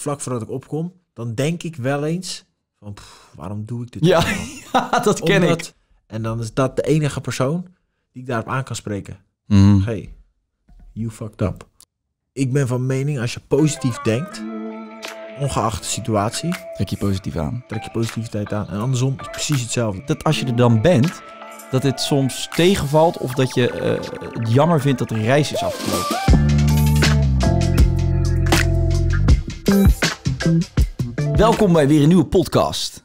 vlak voordat ik opkom, dan denk ik wel eens van, waarom doe ik dit? Ja, dat ken ik. En dan is dat de enige persoon die ik daarop aan kan spreken. Mm. Hey, you fucked up. Ik ben van mening, als je positief denkt, ongeacht de situatie... Trek je positief aan. Trek je positiviteit aan. En andersom is precies hetzelfde. Dat als je er dan bent, dat het soms tegenvalt of dat je eh, het jammer vindt dat de reis is afgelopen. Welkom bij weer een nieuwe podcast.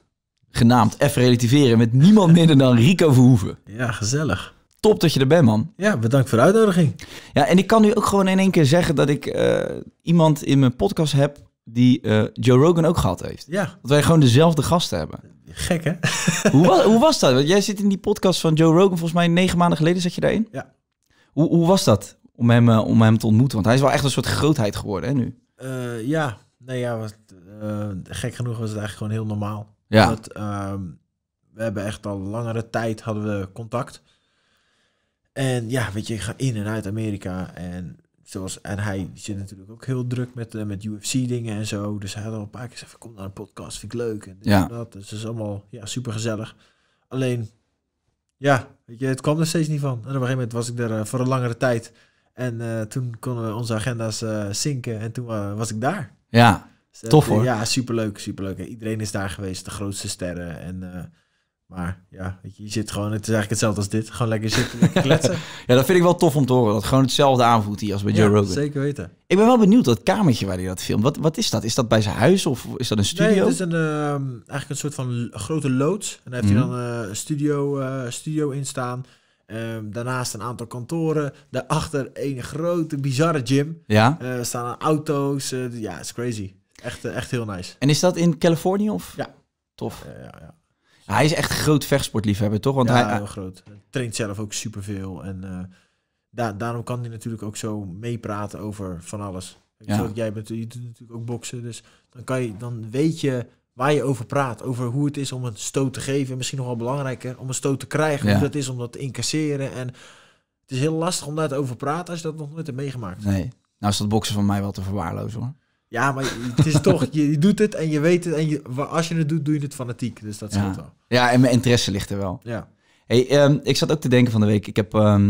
Genaamd F Relativeren met niemand minder dan Rico Verhoeven. Ja, gezellig. Top dat je er bent, man. Ja, bedankt voor de uitnodiging. Ja, en ik kan nu ook gewoon in één keer zeggen dat ik eh, iemand in mijn podcast heb die eh, Joe Rogan ook gehad heeft. Ja. Dat wij gewoon dezelfde gasten hebben. Gek, hè? hoe, was, hoe was dat? Want jij zit in die podcast van Joe Rogan, volgens mij negen maanden geleden zat je daarin. Ja. Hoe, hoe was dat om hem, eh, om hem te ontmoeten? Want hij is wel echt een soort grootheid geworden, hè, nu? ja, nee, ja, Maar... Eh, gek genoeg was het eigenlijk gewoon heel normaal. Ja. Ehm, we hebben echt al langere tijd hadden we contact. En ja, weet je, ik ga in en uit Amerika. En, zoals, en hij zit natuurlijk ook heel druk met, eh, met UFC-dingen en zo. Dus hij had al een paar keer gezegd: Kom naar een podcast, vind ik leuk. En, ja. dat. Dus is allemaal ja, super gezellig. Alleen, ja, weet je, het kwam er steeds niet van. En op een gegeven moment was ik er eh, voor een langere tijd. En toen konden we onze agenda's zinken. En toen was ik daar. Ja, dus tof hoor. Ja, superleuk, superleuk. Iedereen is daar geweest, de grootste sterren. En, eh, maar ja, je, zit gewoon, het is eigenlijk hetzelfde als dit. Gewoon lekker zitten, lekker kletsen. ja, dat vind ik wel tof om te horen. Dat gewoon hetzelfde aanvoelt hier als bij Joe Rogan. zeker weten. Ik ben wel benieuwd, dat kamertje waar hij dat filmt. Wat, wat is dat? Is dat bij zijn huis of is dat een studio? Nee, het is een, uh, eigenlijk een soort van grote loods. En daar heeft hij mhm. dan eh, een studio, eh, studio in staan. Ehm, daarnaast een aantal kantoren. Daarachter een grote, bizarre gym. Ja. Uh, staan auto's. ja, it's is crazy. Echt, eh, echt heel nice. En is dat in Californië of? Ja. Tof. Ja, ja, ja. Hij is echt een groot vechtsportliefhebber, toch? Want ja, hij, heel groot. Hij traint zelf ook superveel. En uh, daarom kan hij natuurlijk ook zo meepraten over van alles. Ja. jij bent, je doet natuurlijk ook boksen. Dus dan, kan je, dan weet je waar je over praat. Over hoe het is om een stoot te geven. En misschien nog wel belangrijker, om een stoot te krijgen. Ja. Hoe dat is om dat te incasseren. En het is heel lastig om daar te over praten als je dat nog nooit hebt meegemaakt. Nee. Nou is dat boksen van mij wel te verwaarlozen hoor. Ja, maar het is toch, je, doet het en je weet het. En je, als je het doet, doe je het fanatiek. Dus dat scheelt ja. wel. Ja, en mijn interesse ligt er wel. Ja. Hey, ehm, ik zat ook te denken van de week. Ik heb, ehm,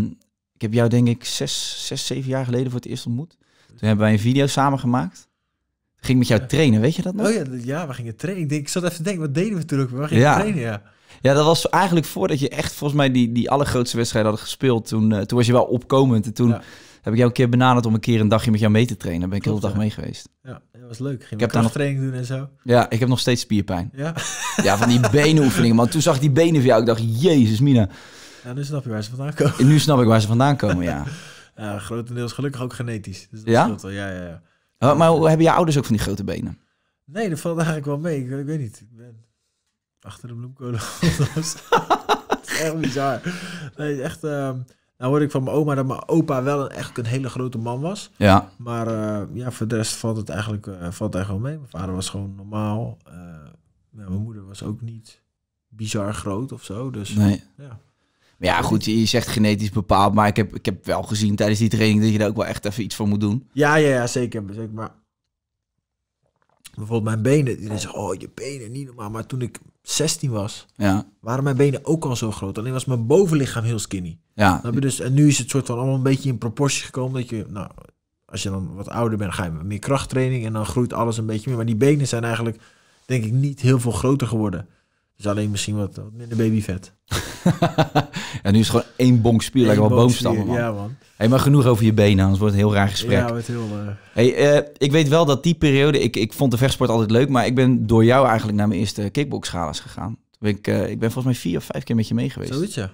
ik heb jou denk ik zes, zes, zeven jaar geleden voor het eerst ontmoet. Toen hebben wij een video samen gemaakt. Ging met jou trainen, weet je dat nog? Oh ja, ja we gingen trainen. Ik, ik zat even te denken, wat deden we toen ook? We gingen ja. trainen, ja. Ja, dat was eigenlijk voordat je echt volgens mij die, die allergrootste wedstrijd had gespeeld. Toen, eh, toen was je wel opkomend. En toen heb ik jou een keer benaderd om een keer een dagje met jou mee te trainen. ben ik heel de dag mee geweest. Ja, dat was leuk. Ging ik heb daar nog training doen en zo. Ja, ik heb nog steeds spierpijn. Ja, ja van die benenoefeningen. Maar toen zag ik die benen van jou. Ik dacht, jezus mina. Ja, nu snap je waar ze vandaan komen. En nu snap ik waar ze vandaan komen, ja. ja grotendeels gelukkig ook genetisch. Dus dat ja? Wel. ja? Ja, ja, oh, maar, hoe hebben je ouders ook van die grote benen? Nee, dat valt eigenlijk wel mee. Ik, weet niet. Ik ben achter de bloemkolen. dat is echt bizar. Nee, echt... Ehm, nou hoorde ik van mijn oma dat mijn opa wel een, echt een hele grote man was. Ja. Maar eh, ja, voor de rest valt het eigenlijk, uh, valt wel mee. Mijn vader was gewoon normaal. Eh, mijn moeder was ook niet bizar groot of zo. Dus, nee. ja. Maar ja, goed, je zegt genetisch bepaald. Maar ik heb, ik heb wel gezien tijdens die training dat je daar ook wel echt even iets voor moet doen. Ja, ja, ja zeker. zeker maar bijvoorbeeld mijn benen. Die zeggen, oh, je benen, niet normaal. Maar toen ik 16 was, ja. waren mijn benen ook al zo groot. Alleen was mijn bovenlichaam heel skinny. Ja. heb je dus, en nu is het soort van allemaal een beetje in proportie gekomen. Dat je, nou, als je dan wat ouder bent, ga je meer krachttraining en dan groeit alles een beetje meer. Maar die benen zijn eigenlijk, denk ik, niet heel veel groter geworden. Dus alleen misschien wat, wat minder babyvet. en nu is het gewoon één bonk spier, lijkt wel boomstammen, Ja, man. Hey, maar genoeg over je benen, anders wordt het heel raar gesprek. Ja, het heel... Eh, hey, eh, ik weet wel dat die periode... Ik, ik vond de vechtsport altijd leuk, maar ik ben door jou eigenlijk naar mijn eerste kickboxschala's gegaan. ik, eh, ik ben volgens mij vier of vijf keer met je mee geweest. Zoiets, ja.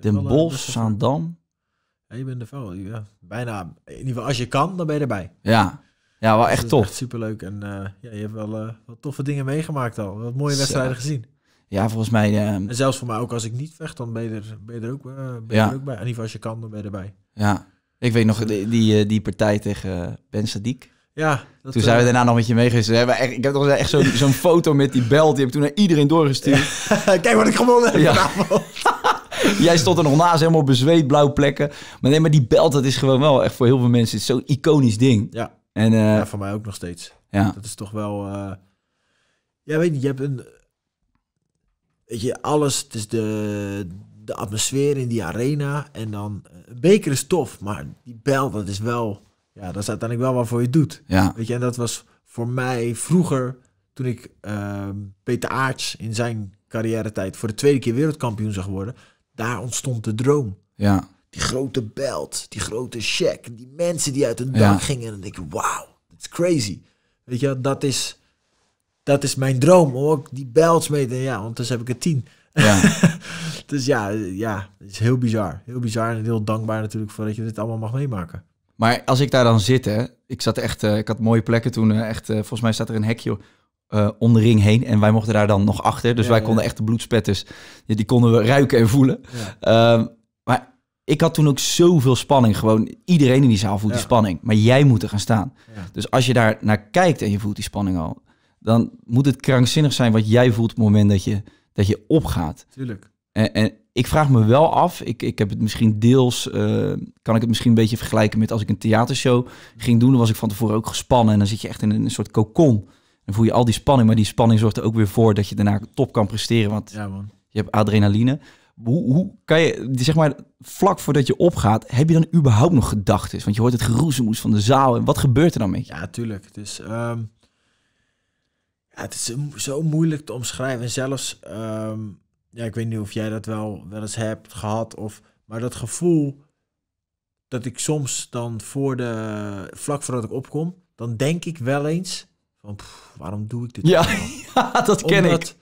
Den Bosch, Zaandam. Ja, je bent ja. Bijna, in ieder geval als je kan, dan ben je erbij. Ja. Ja, wel dus echt tof. superleuk. En ja, je hebt wel wat toffe dingen meegemaakt al. Wat mooie wedstrijden gezien. Ja, volgens mij... en zelfs voor mij ook, als ik niet vecht, dan ben je er, ben je er, ook, ben je er ook bij. In ieder geval als je kan, dan ben je erbij. Ja. Ik weet nog die, die, eh, partij tegen eh, Ben Sadiq. Ja. Dat, toen zijn we eh, daarna nog met je meegestuurd. Ik heb nog echt zo'n foto met die bel. Die heb ik toen naar iedereen doorgestuurd. Kijk wat ik gewonnen heb. Ja. Jij stond er nog naast, helemaal bezweet, blauw plekken. Maar nee, maar die belt, dat is gewoon wel echt voor heel veel mensen zo'n iconisch ding. Ja. En, ja, voor mij ook nog steeds. Ja. Dat is toch wel... Uh, ja, weet je, je hebt een... Weet je, alles, het is de, de atmosfeer in die arena. En dan, eh, beker is tof, maar die bel, dat is wel, ja, dat is uiteindelijk wel wat voor je doet. Ja. Weet je, en dat was voor mij vroeger, toen ik ehm, Peter Aarts in zijn carrière tijd voor de tweede keer wereldkampioen zag worden, daar ontstond de droom. Ja. Die grote belt, die grote check, die mensen die uit een dak gingen. En dan denk ik, wauw, that's crazy. Weet je, dat is, dat is mijn droom, ook die belts mee ja want dus heb ik het tien. Ja. Dus ja, ja, het is heel bizar. Heel bizar en heel dankbaar natuurlijk voor dat je dit allemaal mag meemaken. Maar als ik daar dan zit, hè, ik zat echt, eh, ik had mooie plekken toen, eh, echt, eh, volgens mij staat er een hekje om de ring heen en wij mochten daar dan nog achter. Dus wij konden echt de bloedspetters, dus die, die konden we ruiken en voelen. Ehm, maar ik had toen ook zoveel spanning, gewoon iedereen in die zaal voelt die spanning, maar jij moet er gaan staan. Dus als je daar naar kijkt en je voelt die spanning al, dan moet het krankzinnig zijn wat jij voelt op het moment dat je, dat je opgaat. Tuurlijk. En, ik vraag me wel af, ik, ik heb het misschien deels, eh, kan ik het misschien een beetje vergelijken met als ik een theatershow ging doen, dan was ik van tevoren ook gespannen en dan zit je echt in een, soort cocon. Dan voel je al die spanning, maar die spanning zorgt er ook weer voor dat je daarna top kan presteren, want ja, man. je hebt adrenaline. Hoe, hoe, kan je, zeg maar, vlak voordat je opgaat, heb je dan überhaupt nog gedachten? Want je hoort het geroezemoes van de zaal. En wat gebeurt er dan met je? Ja, tuurlijk. Het is, ehm, ja, het is zo moeilijk te omschrijven. En zelfs ehm, ja, ik weet niet of jij dat wel, wel eens hebt gehad. Of, maar dat gevoel dat ik soms dan voor de, vlak voordat ik opkom, dan denk ik wel eens van waarom doe ik dit? Ja, ja dat ken ik.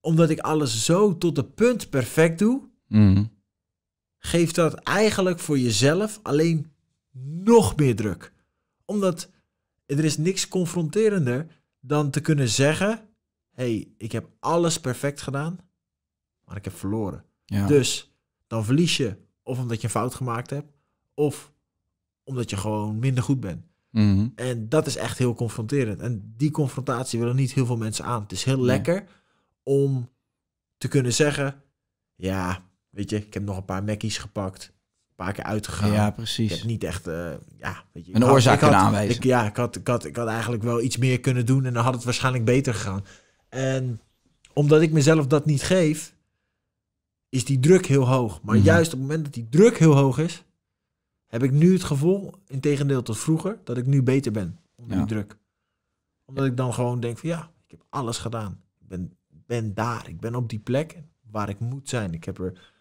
Omdat ik alles zo tot de punt perfect doe, mhm. geeft dat eigenlijk voor jezelf alleen nog meer druk. Omdat er is niks confronterender dan te kunnen zeggen hey, ik heb alles perfect gedaan, maar ik heb verloren. Dus dan verlies je of omdat je een fout gemaakt hebt, of omdat je gewoon minder goed bent. Mhm. En dat is echt heel confronterend. En die confrontatie willen niet heel veel mensen aan. Het is heel lekker om te kunnen zeggen: Ja, weet je, ik heb nog een paar Mackies gepakt. Een paar keer uitgegaan. Ja, precies. Ik heb niet echt, eh, ja, weet je, een oorzaak kunnen aanwijzen. Ik, ja, ik had, ik, had, ik had eigenlijk wel iets meer kunnen doen en dan had het waarschijnlijk beter gegaan. En omdat ik mezelf dat niet geef, is die druk heel hoog. Maar mhm. juist op het moment dat die druk heel hoog is, heb ik nu het gevoel, in tegendeel tot vroeger, dat ik nu beter ben onder die druk. Omdat ik dan gewoon denk van ja, ik heb alles gedaan. Ik ben, ben daar, ik ben op die plek waar ik moet zijn. Ik heb er,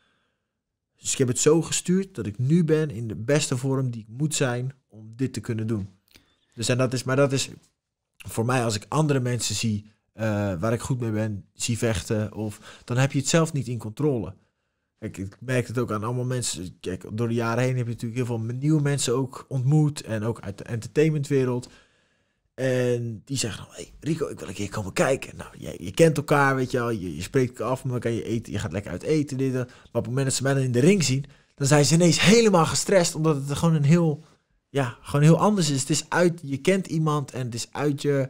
dus ik heb het zo gestuurd dat ik nu ben in de beste vorm die ik moet zijn om dit te kunnen doen. Dus en dat is, maar dat is voor mij als ik andere mensen zie eh, waar ik goed mee ben, zie vechten. Of dan heb je het zelf niet in controle. ik merk het ook aan allemaal mensen. Kijk, door de jaren heen heb je natuurlijk heel veel nieuwe mensen ook ontmoet. En ook uit de entertainmentwereld. En die zeggen dan, hey, Rico, ik wil een keer komen kijken. Nou, je, je kent elkaar, weet je wel. Je, spreekt af met elkaar, je, eten, je gaat lekker uit eten. Dit, maar op het moment dat ze mij dan in de ring zien... dan zijn ze ineens helemaal gestrest. Omdat het gewoon een heel, ja, gewoon heel anders is. Het is uit, je kent iemand en het is uit je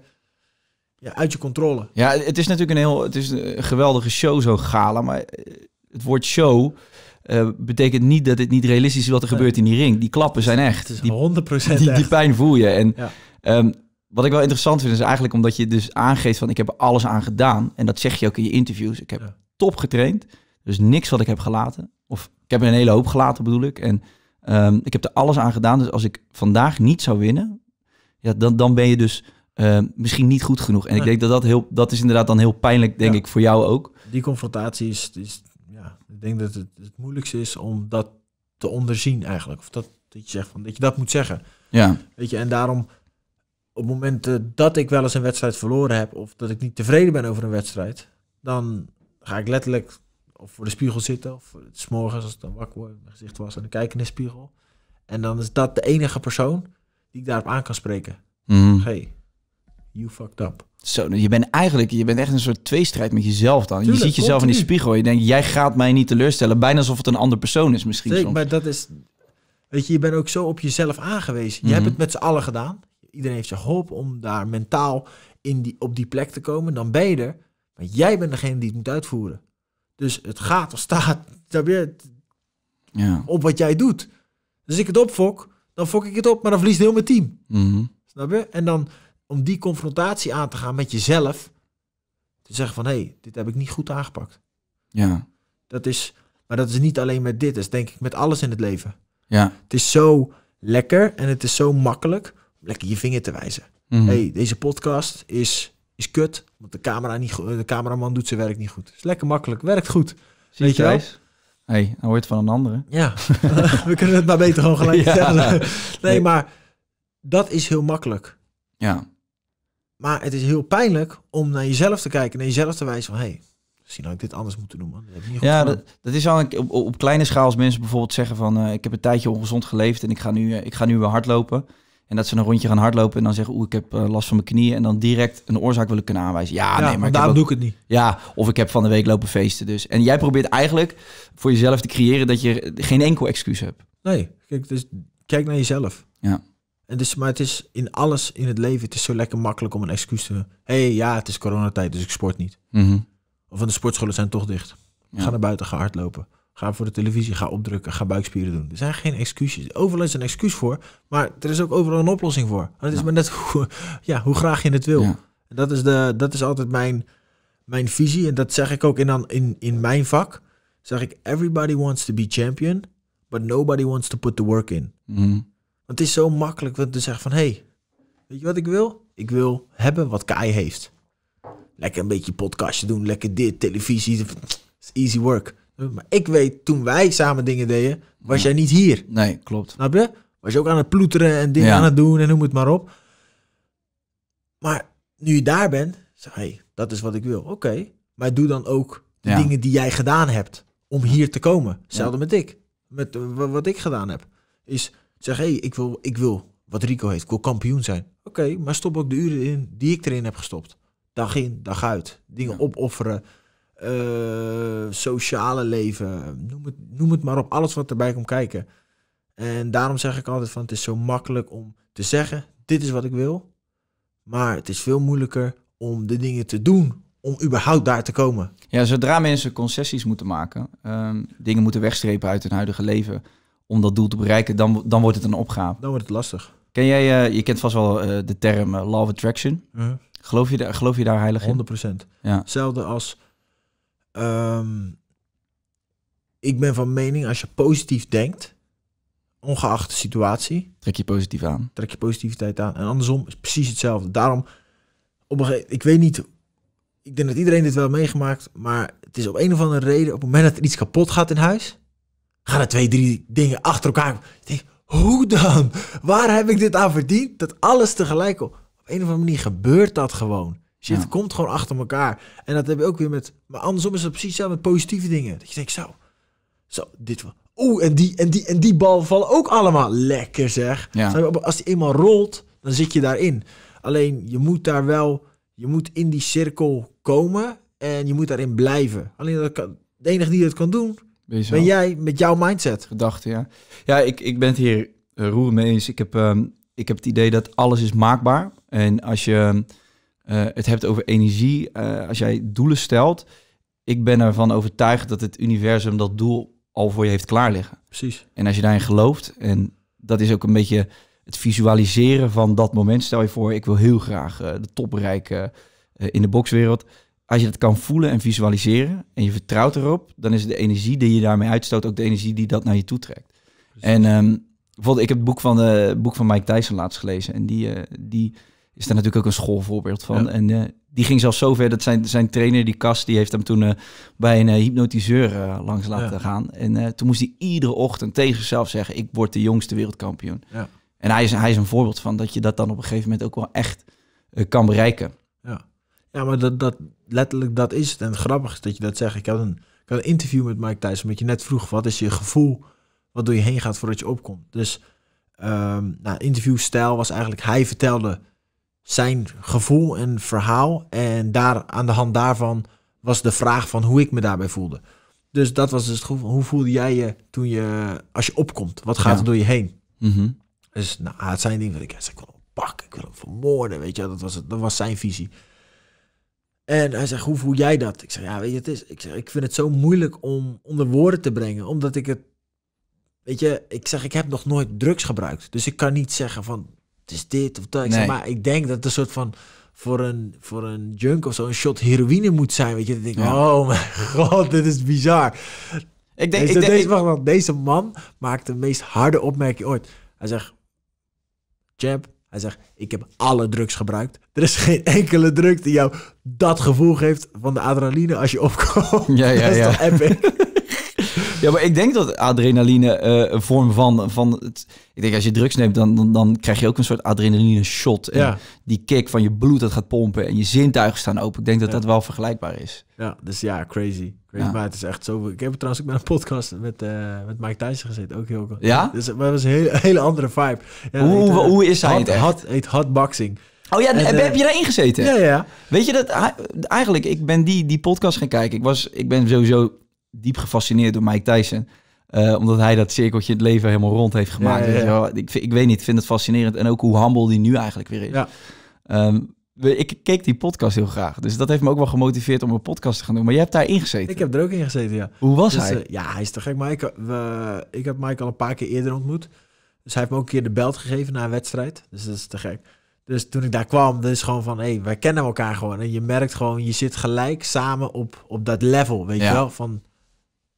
ja, uit je controle. Ja, het is natuurlijk een heel, het is een geweldige show zo gala, maar eh, het woord show eh, betekent niet dat het niet realistisch is wat er gebeurt in die ring. Die klappen zijn echt. 100% die, die, pijn voel je. En ehm, wat ik wel interessant vind is eigenlijk omdat je dus aangeeft van ik heb alles aan gedaan. En dat zeg je ook in je interviews. Ik heb top getraind. Dus niks wat ik heb gelaten. Of ik heb een hele hoop gelaten bedoel ik. En ehm, ik heb er alles aan gedaan. Dus als ik vandaag niet zou winnen, ja, dan, dan ben je dus Ehm, misschien niet goed genoeg. En ik denk dat dat heel, dat is inderdaad dan heel pijnlijk, denk ik, voor jou ook. Die confrontatie is, is ja, ik denk dat het het moeilijkste is om dat te onderzien eigenlijk. Of dat, dat je zegt van dat je dat moet zeggen. Ja. Weet je, en daarom op het moment eh, dat ik wel eens een wedstrijd verloren heb of dat ik niet tevreden ben over een wedstrijd, dan ga ik letterlijk of voor de spiegel zitten of het morgens als ik dan wakker word, mijn gezicht was en dan kijk in de spiegel. En dan is dat de enige persoon die ik daarop aan kan spreken. Mm. Hey, you fucked up. Zo, nou, je bent eigenlijk je bent echt een soort tweestrijd met jezelf dan. je ziet jezelf in die spiegel. Je denkt, jij gaat mij niet teleurstellen. Bijna alsof het een ander persoon is misschien. Zeker, maar dat is. Weet je, je bent ook zo op jezelf aangewezen. Je mhm. hebt het met z'n allen gedaan. Iedereen heeft je hoop om daar mentaal in die, op die plek te komen. Dan ben je er. Maar jij bent degene die het moet uitvoeren. Dus het gaat of staat weer ja. op wat jij doet. Dus ik het opfok, dan fok ik het op, maar dan verliest heel mijn team. Mhm. Snap je? En dan om die confrontatie aan te gaan met jezelf. Te zeggen van, hé, hey, dit heb ik niet goed aangepakt. Ja. Dat is, maar dat is niet alleen met dit. Dat is denk ik met alles in het leven. Ja. Het is zo lekker en het is zo makkelijk om lekker je vinger te wijzen. Mm hey, deze podcast is, is kut, want de, camera niet, de cameraman doet zijn werk niet goed. is lekker makkelijk, werkt goed. Zie Weet je wel? Hé, hey, nou hoort van een andere. Ja, we kunnen het maar beter gewoon gelijk ja. vertellen. Nee, maar dat is heel makkelijk. Ja. Maar het is heel pijnlijk om naar jezelf te kijken, naar jezelf te wijzen van hé, hey, misschien had ik dit anders moeten noemen. Dat ja, dat, dat, is al op, op, kleine schaal als mensen bijvoorbeeld zeggen van eh, ik heb een tijdje ongezond geleefd en ik ga, nu, eh, ik ga nu weer hardlopen. En dat ze een rondje gaan hardlopen en dan zeggen, oeh, ik heb eh, last van mijn knieën. En dan direct een oorzaak willen kunnen aanwijzen. Ja, nee, maar daarom doe ik het niet. Ja, of ik heb van de week lopen feesten dus. En jij probeert eigenlijk voor jezelf te creëren dat je geen enkel excuus hebt. Nee, kijk, dus kijk naar jezelf. Ja. En dus, maar het is in alles in het leven, het is zo lekker makkelijk om een excuus te... Hé, hey, ja, het is coronatijd, dus ik sport niet. Mm -hmm. Of de sportscholen zijn toch dicht. Ga naar buiten, ga hardlopen. Ga voor de televisie, ga opdrukken, ga buikspieren doen. Er zijn geen excuses. Overal is een excuus voor, maar er is ook overal een oplossing voor. En het is maar net hoe, ja, hoe graag je het wil. En dat, is de, dat is altijd mijn, mijn visie. En dat zeg ik ook in, in, in mijn vak. Zeg ik, everybody wants to be champion, but nobody wants to put the work in. Mm het is zo makkelijk om te zeggen van... hé, hey, weet je wat ik wil? Ik wil hebben wat Kai heeft. Lekker een beetje podcastje doen, lekker dit, televisie. It's easy work. Maar ik weet, toen wij samen dingen deden, was jij niet hier. Nee, klopt. Snap je? Was je ook aan het ploeteren en dingen aan het doen en noem het maar op. Maar nu je daar bent, zeg hey, dat is wat ik wil. Oké, maar doe dan ook de dingen die jij gedaan hebt om hier te komen. Hetzelfde met ik. Met wat ik gedaan heb. Is Zeg, hé, hey, ik, wil, ik wil wat Rico heeft. Ik wil kampioen zijn. Oké, maar stop ook de uren in die ik erin heb gestopt. Dag in, dag uit. Dingen opofferen. Uh, sociale leven. Noem het, noem het maar op. Alles wat erbij komt kijken. En daarom zeg ik altijd van het is zo makkelijk om te zeggen, dit is wat ik wil. Maar het is veel moeilijker om de dingen te doen om überhaupt daar te komen. Ja, zodra mensen concessies moeten maken, ehm, dingen moeten wegstrepen uit hun huidige leven, om dat doel te bereiken, dan, dan wordt het een opgave. Dan wordt het lastig. Ken jij, uh, je kent vast wel eh, de term uh, law of attraction. Uh-huh. geloof, je, geloof je daar heilig in? 100%. Ja. Hetzelfde als, ehm, ik ben van mening als je positief denkt, ongeacht de situatie. Trek je positief aan. Trek je positiviteit aan. En andersom is precies hetzelfde. Daarom, op een gegeven, ik weet niet, ik denk dat iedereen dit wel meegemaakt, maar het is op een of andere reden, op het moment dat er iets kapot gaat in huis, gaan er twee, drie dingen achter elkaar. Ik denk, hoe dan? Waar heb ik dit aan verdiend? Dat alles tegelijk op een of andere manier gebeurt dat gewoon. Shit komt gewoon achter elkaar. En dat heb je ook weer met. Maar andersom is het precies zo met positieve dingen. Dat je denkt, zo, zo, dit Oeh, en die, en die, en die bal vallen ook allemaal lekker, zeg. Als die eenmaal rolt, dan zit je daarin. Alleen je moet daar wel, je moet in die cirkel komen en je moet daarin blijven. Alleen dat kan, de enige die dat kan doen, ben jij met jouw mindset? Gedachten, ja. Ja, ik, ik ben het hier eh, roer mee eens. Ik heb, ehm, ik heb het idee dat alles is maakbaar. En als je eh, het hebt over energie, eh, als jij doelen stelt... Ik ben ervan overtuigd dat het universum dat doel al voor je heeft klaar liggen. Precies. En als je daarin gelooft, en dat is ook een beetje het visualiseren van dat moment. Stel je voor, ik wil heel graag de top bereiken in de boxwereld als je dat kan voelen en visualiseren en je vertrouwt erop, dan is de energie die je daarmee uitstoot ook de energie die dat naar je toe trekt. En ehm, bijvoorbeeld, ik heb het boek van, de eh, boek van Mike Tyson laatst gelezen en die, eh, die is daar natuurlijk ook een schoolvoorbeeld van. En eh, die ging zelfs zover dat zijn, zijn trainer, die Kast, die heeft hem toen bij een hypnotiseur langs laten gaan. En toen moest hij iedere ochtend tegen zichzelf zeggen, ik word de jongste wereldkampioen. Ja. En hij is, hij is een voorbeeld van dat je dat dan op een gegeven moment ook wel echt kan bereiken. Ja, maar dat, dat, letterlijk dat is het. En het is dat je dat zegt. Ik had, een, een interview met Mike Tyson, omdat je net vroeg, wat is je gevoel wat door je heen gaat voordat je opkomt? Dus um, nou, interviewstijl was eigenlijk, hij vertelde zijn gevoel en verhaal. En daar, aan de hand daarvan was de vraag van hoe ik me daarbij voelde. Dus dat was dus het gevoel. Hoe voelde jij je toen je, als je opkomt? Wat gaat er door je heen? Mhm. Dus nou, het zijn dingen ik, ik wil hem pakken, ik wil hem vermoorden, weet je. Dat was, het, dat was zijn visie. En hij zegt, hoe voel jij dat? Ik zeg, ja, weet je, het is, ik, zeg, ik vind het zo moeilijk om onder woorden te brengen, omdat ik het, weet je, ik zeg, ik heb nog nooit drugs gebruikt. Dus ik kan niet zeggen van, het is dit of dat. Ik zeg, maar ik denk dat het een soort van, voor een, voor een junk of zo, een shot heroïne moet zijn. Weet je, dan denk ik, oh mijn god, dit is bizar. Ik denk, ik denk, deze, deze man maakt de meest harde opmerking ooit. Hij zegt, champ, hij zegt, ik heb alle drugs gebruikt. Er is geen enkele drug die jou dat gevoel geeft van de adrenaline als je opkomt. Ja, ja, dat is ja. epic? Ja, maar ik denk dat adrenaline eh, een vorm van... van het, ik denk als je drugs neemt, dan, dan, dan krijg je ook een soort adrenaline shot. En ja. die kick van je bloed dat gaat pompen en je zintuigen staan open. Ik denk dat dat wel vergelijkbaar is. Ja, dus ja, crazy. Maar het is echt zo... Ik heb trouwens ik ben een podcast met, uh, met Mike Thijssen gezeten. Ook heel cool. Ja? Dus, maar dat was een hele, hele andere vibe. hoe, hoe is hij hot, het Hot, heet hotboxing. Oh ja, en, eh, heb je daarin gezeten? Ja, ja. Weet je dat eigenlijk? Ik ben die, die podcast gaan kijken. Ik, was, ik ben sowieso diep gefascineerd door Mike Tyson. Uh, omdat hij dat cirkeltje het leven helemaal rond heeft gemaakt. ja, Ik, ik, weet niet, ik vind het fascinerend. En ook hoe humble die nu eigenlijk weer is. Ehm, ik keek die podcast heel graag. Dus dat heeft me ook wel gemotiveerd om een podcast te gaan doen. Maar je hebt daar ingezeten. Ik heb er ook in gezeten, ja. Hoe was dus, hij? Eh, ja, hij is te gek. Mike, eh, ik heb Mike al een paar keer eerder ontmoet. Dus hij heeft me ook een keer de belt gegeven na een wedstrijd. Dus dat is te gek. Dus toen ik daar kwam, dus gewoon van, hé, hey, wij kennen elkaar gewoon. En je merkt gewoon, je zit gelijk samen op, op dat level, weet je wel? Van,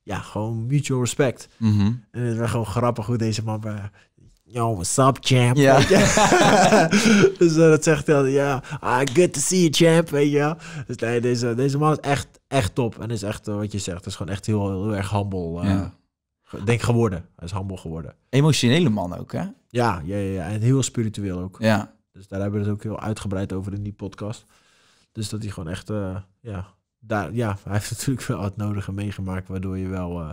ja, gewoon mutual respect. Mhm. En het was gewoon grappig hoe deze man... bij eh, Yo, what's up, champ? Ja. dus eh, dat zegt hij ja, ah good to see you, champ, weet je Dus nee, deze, deze man is echt, echt top. En is echt, eh, wat je zegt, is gewoon echt heel, heel erg humble. Ja. Denk geworden. Hij is humble geworden. Emotionele man ook, hè? Ja, ja, ja, En heel spiritueel ook. Ja. Dus daar hebben we het ook heel uitgebreid over in die podcast. Dus dat hij gewoon echt, ja, ja, hij heeft natuurlijk wel het nodige meegemaakt, waardoor je wel. Eh,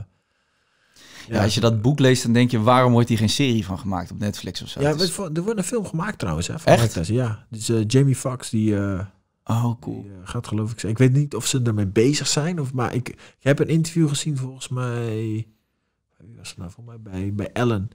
ja. als je dat boek leest, dan denk je, waarom wordt hier geen serie van gemaakt op Netflix of zo? Ja, er wordt een film gemaakt trouwens. Hè, van Echt? ja, dus eh, Jamie Foxx, die... Eh, oh, cool. gaat geloof ik... Ik weet niet of ze ermee bezig zijn, of, maar ik, ik heb een interview gezien volgens mij... Wie was het nou volgens mij? Bij, bij Ellen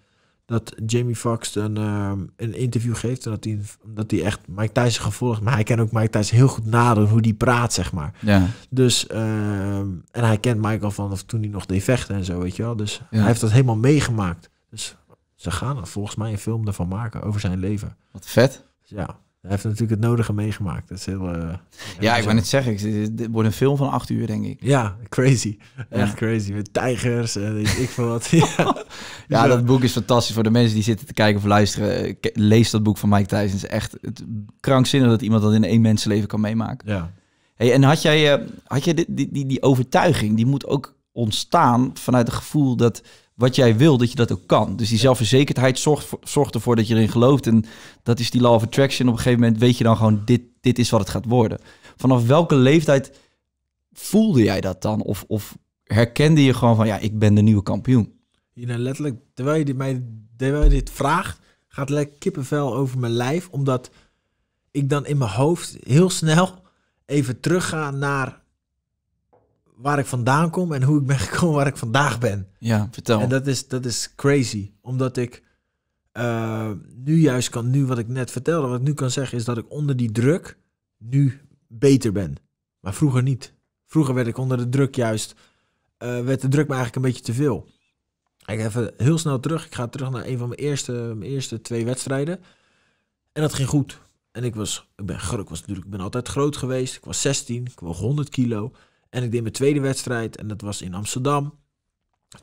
dat Jamie Foxx een, ehm, een interview geeft. En dat hij, dat hij echt Mike Tyson gevolgd. Maar hij kent ook Mike Tyson heel goed nader hoe die praat, zeg maar. Ja. Dus, ehm, en hij kent Michael vanaf toen hij nog deed vechten en zo, weet je wel. Dus hij heeft dat helemaal meegemaakt. Dus ze gaan er volgens mij een film ervan maken over zijn leven. Wat vet. Ja. Hij heeft natuurlijk het nodige meegemaakt. Dat is eh, heel, ja, ik ben het zeggen. Het wordt een film van acht uur, denk ik. Ja, crazy. Echt crazy. Met tijgers en ik, ik van wat. ja. ja, dus, eh, dat boek is fantastisch. Voor de mensen die zitten te kijken of luisteren, lees dat boek van Mike Tyson. is echt het krankzinnig dat iemand dat in één mensenleven kan meemaken. Ja. Hey, en had jij, eh, had jij die, die, die, die overtuiging, die moet ook ontstaan vanuit het gevoel dat wat jij wil, dat je dat ook kan. Dus die zelfverzekerdheid zorgt, ervoor dat je erin gelooft. En dat is die law of attraction. Op een gegeven moment weet je dan gewoon, dit, dit is wat het gaat worden. Vanaf welke leeftijd voelde jij dat dan? Of, of herkende je gewoon van, ja, ik ben de nieuwe kampioen? Ja, nou letterlijk, terwijl je dit, mij, terwijl je dit vraagt, gaat lekker kippenvel over mijn lijf. Omdat ik dan in mijn hoofd heel snel even terugga naar waar ik vandaan kom en hoe ik ben gekomen waar ik vandaag ben. Ja, vertel. En dat is, dat is crazy. Omdat ik eh, nu juist kan, nu wat ik net vertelde, wat ik nu kan zeggen is dat ik onder die druk nu beter ben. Maar vroeger niet. Vroeger werd ik onder de druk juist, eh, werd de druk me eigenlijk een beetje te veel. Ik even heel snel terug. Ik ga terug naar een van mijn eerste, mijn eerste twee wedstrijden. En dat ging goed. En ik was, ik ben, groot was natuurlijk, ik ben altijd groot geweest. Ik was 16, ik woog 100 kilo. En ik deed mijn tweede wedstrijd en dat was in Amsterdam.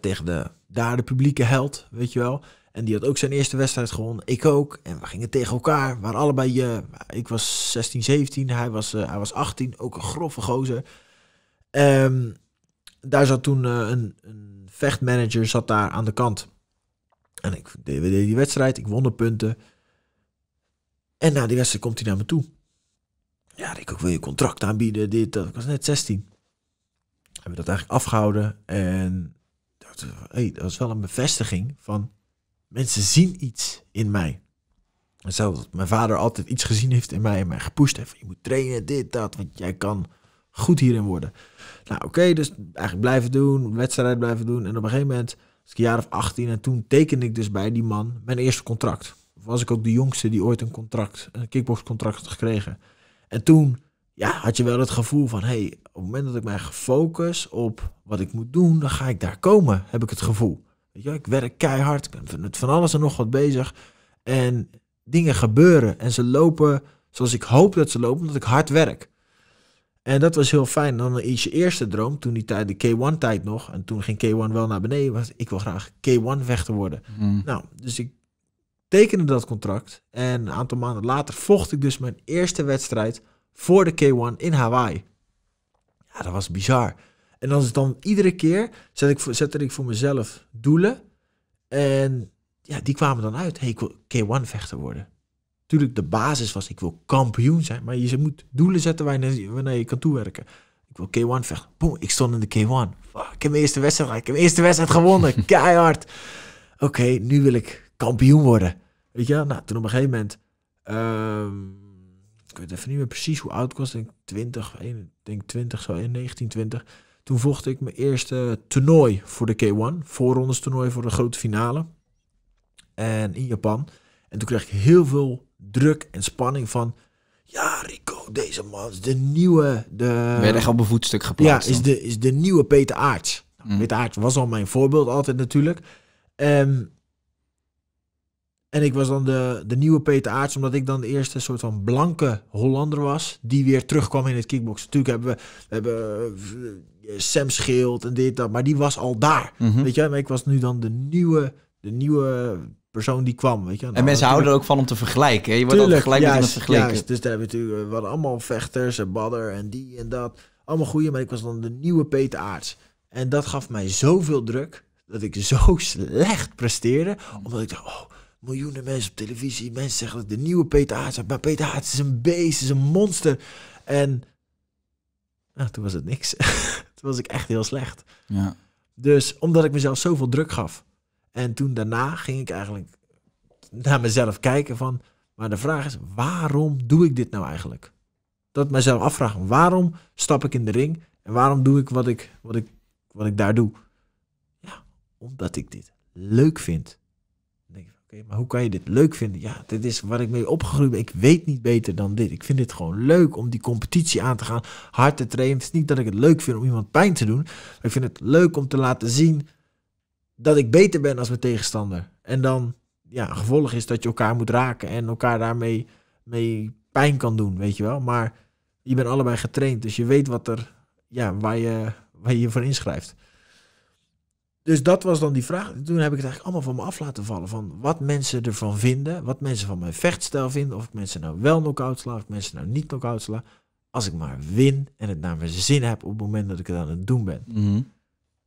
Tegen de, daar de publieke held, weet je wel. En die had ook zijn eerste wedstrijd gewonnen. Ik ook. En we gingen tegen elkaar. We waren allebei, je. Eh, ik was 16, 17. Hij was, eh, hij was 18. Ook een grove gozer. Ehm, daar zat toen eh, een, een, vechtmanager zat daar aan de kant. En ik deed, die wedstrijd. Ik won de punten. En na die wedstrijd komt hij naar me toe. Ja, ik wil je contract aanbieden. Dit, dat. Ik was net 16 we dat eigenlijk afgehouden. En dat, hey, dat was wel een bevestiging van mensen zien iets in mij. Hetzelfde mijn vader altijd iets gezien heeft in mij en mij gepusht heeft. Van, je moet trainen, dit, dat, want jij kan goed hierin worden. Nou oké, dus eigenlijk blijven doen, wedstrijd blijven doen. En op een gegeven moment was ik een jaar of 18 en toen tekende ik dus bij die man mijn eerste contract. was ik ook de jongste die ooit een contract, een kickboxcontract had gekregen. En toen ja, had je wel het gevoel van, hé, hey, het moment dat ik mij gefocust op wat ik moet doen, dan ga ik daar komen, heb ik het gevoel. Weet je, ik werk keihard, ik ben met van alles en nog wat bezig. En dingen gebeuren en ze lopen zoals ik hoop dat ze lopen, omdat ik hard werk. En dat was heel fijn. dan is je eerste droom, toen die tijd, de K1-tijd nog. En toen ging K1 wel naar beneden, was ik wil graag K1-vechter worden. Hmm. Nou, dus ik tekende dat contract. En een aantal maanden later vocht ik dus mijn eerste wedstrijd voor de K1 in Hawaii. Ja, dat was bizar. En dan is dan iedere keer zet ik, zette ik voor mezelf doelen. En ja, die kwamen dan uit. Hey, ik wil K1-vechter worden. Tuurlijk, de basis was, ik wil kampioen zijn. Maar je moet doelen zetten wanneer je kan toewerken. Ik wil K1 vechten. Boom, ik stond in de K1. ik heb mijn eerste wedstrijd Ik heb eerste wedstrijd gewonnen. Keihard. Oké, nu wil ik kampioen worden. Weet je Nou, toen op een gegeven moment... Ehm, ik weet even niet meer precies hoe oud ik was, denk 20, 1, denk 20, zo in 1920. Toen vocht ik mijn eerste toernooi voor de K1, voorrondes toernooi voor de grote finale. En in Japan. En toen kreeg ik heel veel druk en spanning van, ja Rico, deze man is de nieuwe... De... Werd echt op een voetstuk geplaatst. Ja, is de, is de nieuwe Peter Aarts. Nou, mm. Peter Aarts was al mijn voorbeeld altijd natuurlijk. Ehm, en ik was dan de, de nieuwe Peter Aarts, omdat ik dan de eerste soort van blanke Hollander was. Die weer terugkwam in het kickbox. Natuurlijk hebben we, hebben eh, Sam Schild en dit, dat. Maar die was al daar. Mhm. Weet je, maar ik was nu dan de nieuwe, de nieuwe persoon die kwam. Weet je? en nou, mensen houden er ook van om te vergelijken. Je wordt Tuurlijk, altijd gelijk met vergeleken. dus daar hebben we natuurlijk eh, we allemaal vechters en badder en die en dat. Allemaal goeie, maar ik was dan de nieuwe Peter Aarts. En dat gaf mij zoveel druk dat ik zo slecht presteerde. Omdat ik dacht, oh, miljoenen mensen op televisie. Mensen zeggen dat de nieuwe Peter Haas Maar Peter Haas is een beest, is een monster. En nou, toen was het niks. toen was ik echt heel slecht. Ja. Dus omdat ik mezelf zoveel druk gaf. En toen daarna ging ik eigenlijk naar mezelf kijken van... Maar de vraag is, waarom doe ik dit nou eigenlijk? Dat mezelf afvraag. Waarom stap ik in de ring? En waarom doe ik wat ik, wat ik, wat ik daar doe? Ja, omdat ik dit leuk vind okay, maar hoe kan je dit leuk vinden? Ja, dit is wat ik mee opgegroeid ben. Ik weet niet beter dan dit. Ik vind het gewoon leuk om die competitie aan te gaan, hard te trainen. Het is niet dat ik het leuk vind om iemand pijn te doen. ik vind het leuk om te laten zien dat ik beter ben als mijn tegenstander. En dan, ja, gevolg is dat je elkaar moet raken en elkaar daarmee mee pijn kan doen, weet je wel. Maar je bent allebei getraind, dus je weet wat er, ja, waar je, waar je je voor inschrijft dus dat was dan die vraag. Toen heb ik het eigenlijk allemaal van me af laten vallen. Van wat mensen ervan vinden. Wat mensen van mijn vechtstijl vinden. Of ik mensen nou wel knock-out sla. Of mensen nou niet knock-out sla. Als ik maar win en het naar mijn zin heb op het moment dat ik het aan het doen ben. Mhm.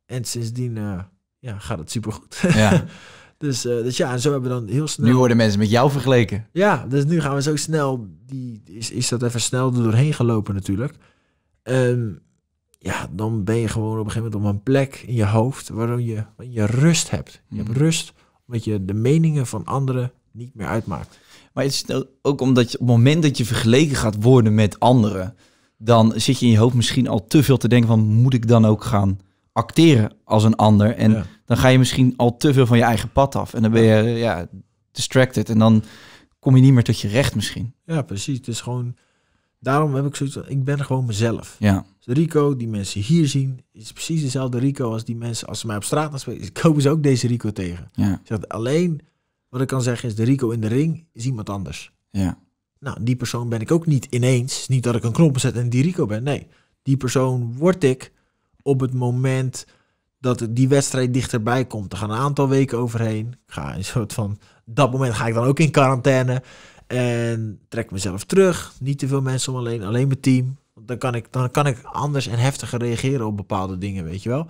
En sindsdien eh, ja, gaat het supergoed. Ja. dus, eh, dus ja, en zo hebben we dan heel snel... Nu worden mensen met jou vergeleken. Ja, dus nu gaan we zo snel... Die, is, is dat even snel er doorheen gelopen natuurlijk. Um, ja, dan ben je gewoon op een gegeven moment op een plek in je hoofd waarom je, je rust hebt. Je hebt mhm. rust omdat je de meningen van anderen niet meer uitmaakt. Maar het is nou ook omdat je op het moment dat je vergeleken gaat worden met anderen, dan zit je in je hoofd misschien al te veel te denken van moet ik dan ook gaan acteren als een ander? En dan ga je misschien al te veel van je eigen pad af. En dan ben je ja, distracted en dan kom je niet meer tot je recht misschien. Ja, precies. Het is gewoon daarom heb ik zoiets van, ik ben gewoon mezelf. Ja. Dus Rico, die mensen hier zien, is precies dezelfde Rico als die mensen, als ze mij op straat aanspreken, komen ze ook deze Rico tegen. Ja. Zegt, alleen, wat ik kan zeggen is, de Rico in de ring is iemand anders. Ja. Nou, die persoon ben ik ook niet ineens. Niet dat ik een knop zet en die Rico ben. Nee, die persoon word ik op het moment dat die wedstrijd dichterbij komt. Er gaan een aantal weken overheen. Ik ga een soort van... Dat moment ga ik dan ook in quarantaine. En trek mezelf terug. Niet te veel mensen om alleen, alleen mijn team. Want dan kan, ik, dan kan ik anders en heftiger reageren op bepaalde dingen, weet je wel.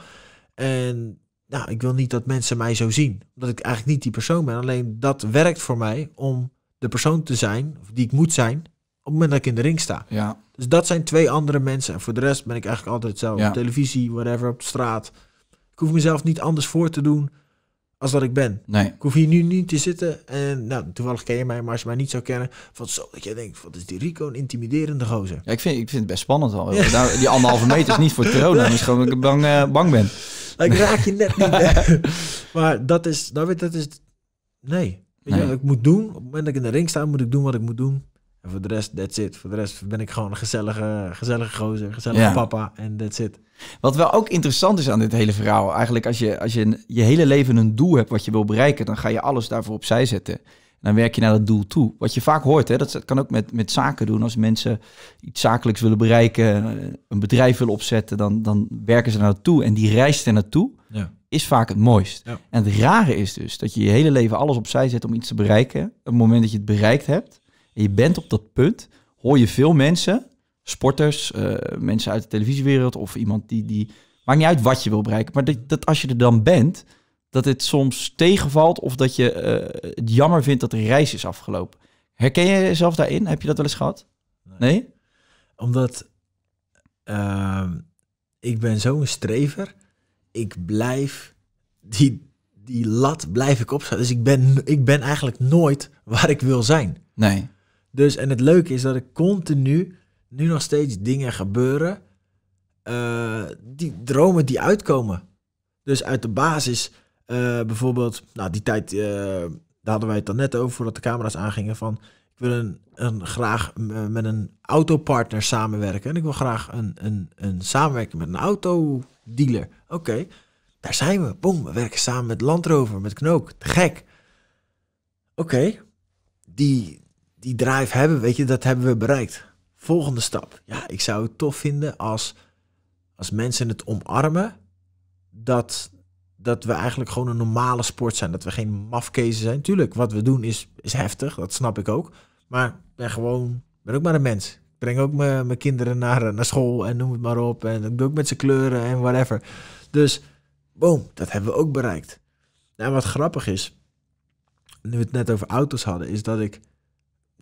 En nou, ik wil niet dat mensen mij zo zien. Omdat ik eigenlijk niet die persoon ben. Alleen dat werkt voor mij om de persoon te zijn, of die ik moet zijn, op het moment dat ik in de ring sta. Ja. Dus dat zijn twee andere mensen. En voor de rest ben ik eigenlijk altijd zelf ja. op televisie, whatever, op straat. Ik hoef mezelf niet anders voor te doen als dat ik ben. Nee. Ik hoef hier nu niet te zitten. En nou, toevallig ken je mij, maar als je mij niet zou kennen, van zo dat jij denkt, wat is die Rico een intimiderende gozer. Ja, ik vind, ik vind het best spannend al. Nou, die anderhalve meter is niet voor corona, misschien dus omdat ik bang, eh, bang ben. Nou, ik raak je net niet. maar dat is, dat, nou, weet, dat is, nee. ik moet doen, op het moment dat ik in de ring sta, moet ik doen wat ik moet doen. En voor de rest, that's it. Voor de rest ben ik gewoon een gezellige, gezellige gozer, gezellige papa en that's it. Wat wel ook interessant is aan dit hele verhaal, eigenlijk als je, als je je hele leven een doel hebt wat je wil bereiken, dan ga je alles daarvoor opzij zetten. dan werk je naar dat doel toe. Wat je vaak hoort, hè, dat, kan ook met, met zaken doen. Als mensen iets zakelijks willen bereiken, een bedrijf willen opzetten, dan, dan werken ze naar naartoe. En die reis er naartoe is vaak het mooist. En het rare is dus dat je je hele leven alles opzij zet om iets te bereiken. Op het moment dat je het bereikt hebt, en je bent op dat punt, hoor je veel mensen, sporters, eh, mensen uit de televisiewereld of iemand die, die... Maakt niet uit wat je wil bereiken, maar dat, dat als je er dan bent, dat het soms tegenvalt of dat je eh, het jammer vindt dat de reis is afgelopen. Herken je jezelf daarin? Heb je dat wel eens gehad? Nee? Omdat ehm, ik ben zo'n strever. Ik blijf die, die lat blijf ik opzetten. Dus ik ben, ik ben eigenlijk nooit waar ik wil zijn. Nee. Dus, en het leuke is dat er continu, nu nog steeds dingen gebeuren, eh, die dromen die uitkomen. Dus uit de basis, eh, bijvoorbeeld, nou die tijd, eh, daar hadden wij het dan net over voordat de camera's aangingen, van ik wil een, een graag met een autopartner samenwerken en ik wil graag een, een, een samenwerking met een autodealer. Oké, daar zijn we. Boom, we werken samen met Rover, met Knook, te gek. Oké, die, die drive hebben, weet je, dat hebben we bereikt. Volgende stap. Ja, ik zou het tof vinden als, als mensen het omarmen. Dat, dat we eigenlijk gewoon een normale sport zijn. Dat we geen mafkezen zijn. Tuurlijk, wat we doen is, is heftig. Dat snap ik ook. Maar ik ben gewoon, ben ook maar een mens. Ik breng ook mijn kinderen naar, naar school en noem het maar op. En ik doe ook met ze kleuren en whatever. Dus, boom, dat hebben we ook bereikt. En nou, wat grappig is, nu we het net over auto's hadden, is dat ik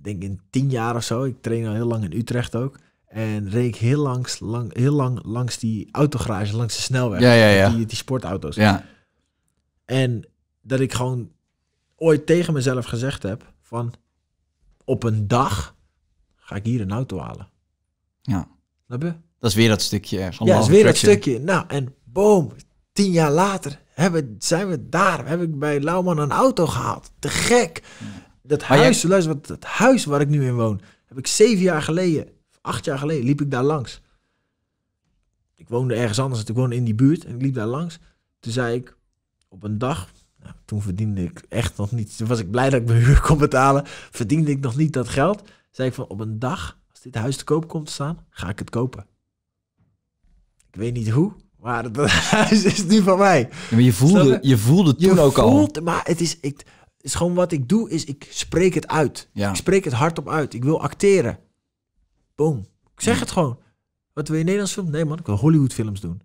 denk in tien jaar of zo. Ik train al heel lang in Utrecht ook. En reed ik heel, langs, lang, heel lang langs die autogarage, langs de snelweg. Ja, ja, ja. Die, die sportauto's. Ja. En dat ik gewoon ooit tegen mezelf gezegd heb van... op een dag ga ik hier een auto halen. Ja. Heb je? Dat is weer dat stukje. ja, dat is weer dat stukje. Nou, en boom, tien jaar later hebben, zijn we daar. Heb ik bij Lauwman een auto gehaald. Te gek. Dat huis, luister, wat, dat huis waar ik nu in woon, heb ik zeven jaar geleden, acht jaar geleden, liep ik daar langs. Ik woonde ergens anders, ik woonde in die buurt en ik liep daar langs. Toen zei ik op een dag, nou, toen verdiende ik echt nog niet, toen was ik blij dat ik mijn huur kon betalen, verdiende ik nog niet dat geld. Zei ik van op een dag, als dit huis te koop komt te staan, ga ik het kopen. Ik weet niet hoe, maar dat huis is nu van mij. maar je voelde, je voelde toen ook voelt, al. Maar het is, ik, is gewoon wat ik doe, is ik spreek het uit. Ja. Ik spreek het hardop uit. Ik wil acteren. Boom. Ik zeg het gewoon. Wat wil je Nederlands film? Nee man, ik wil Hollywood films doen.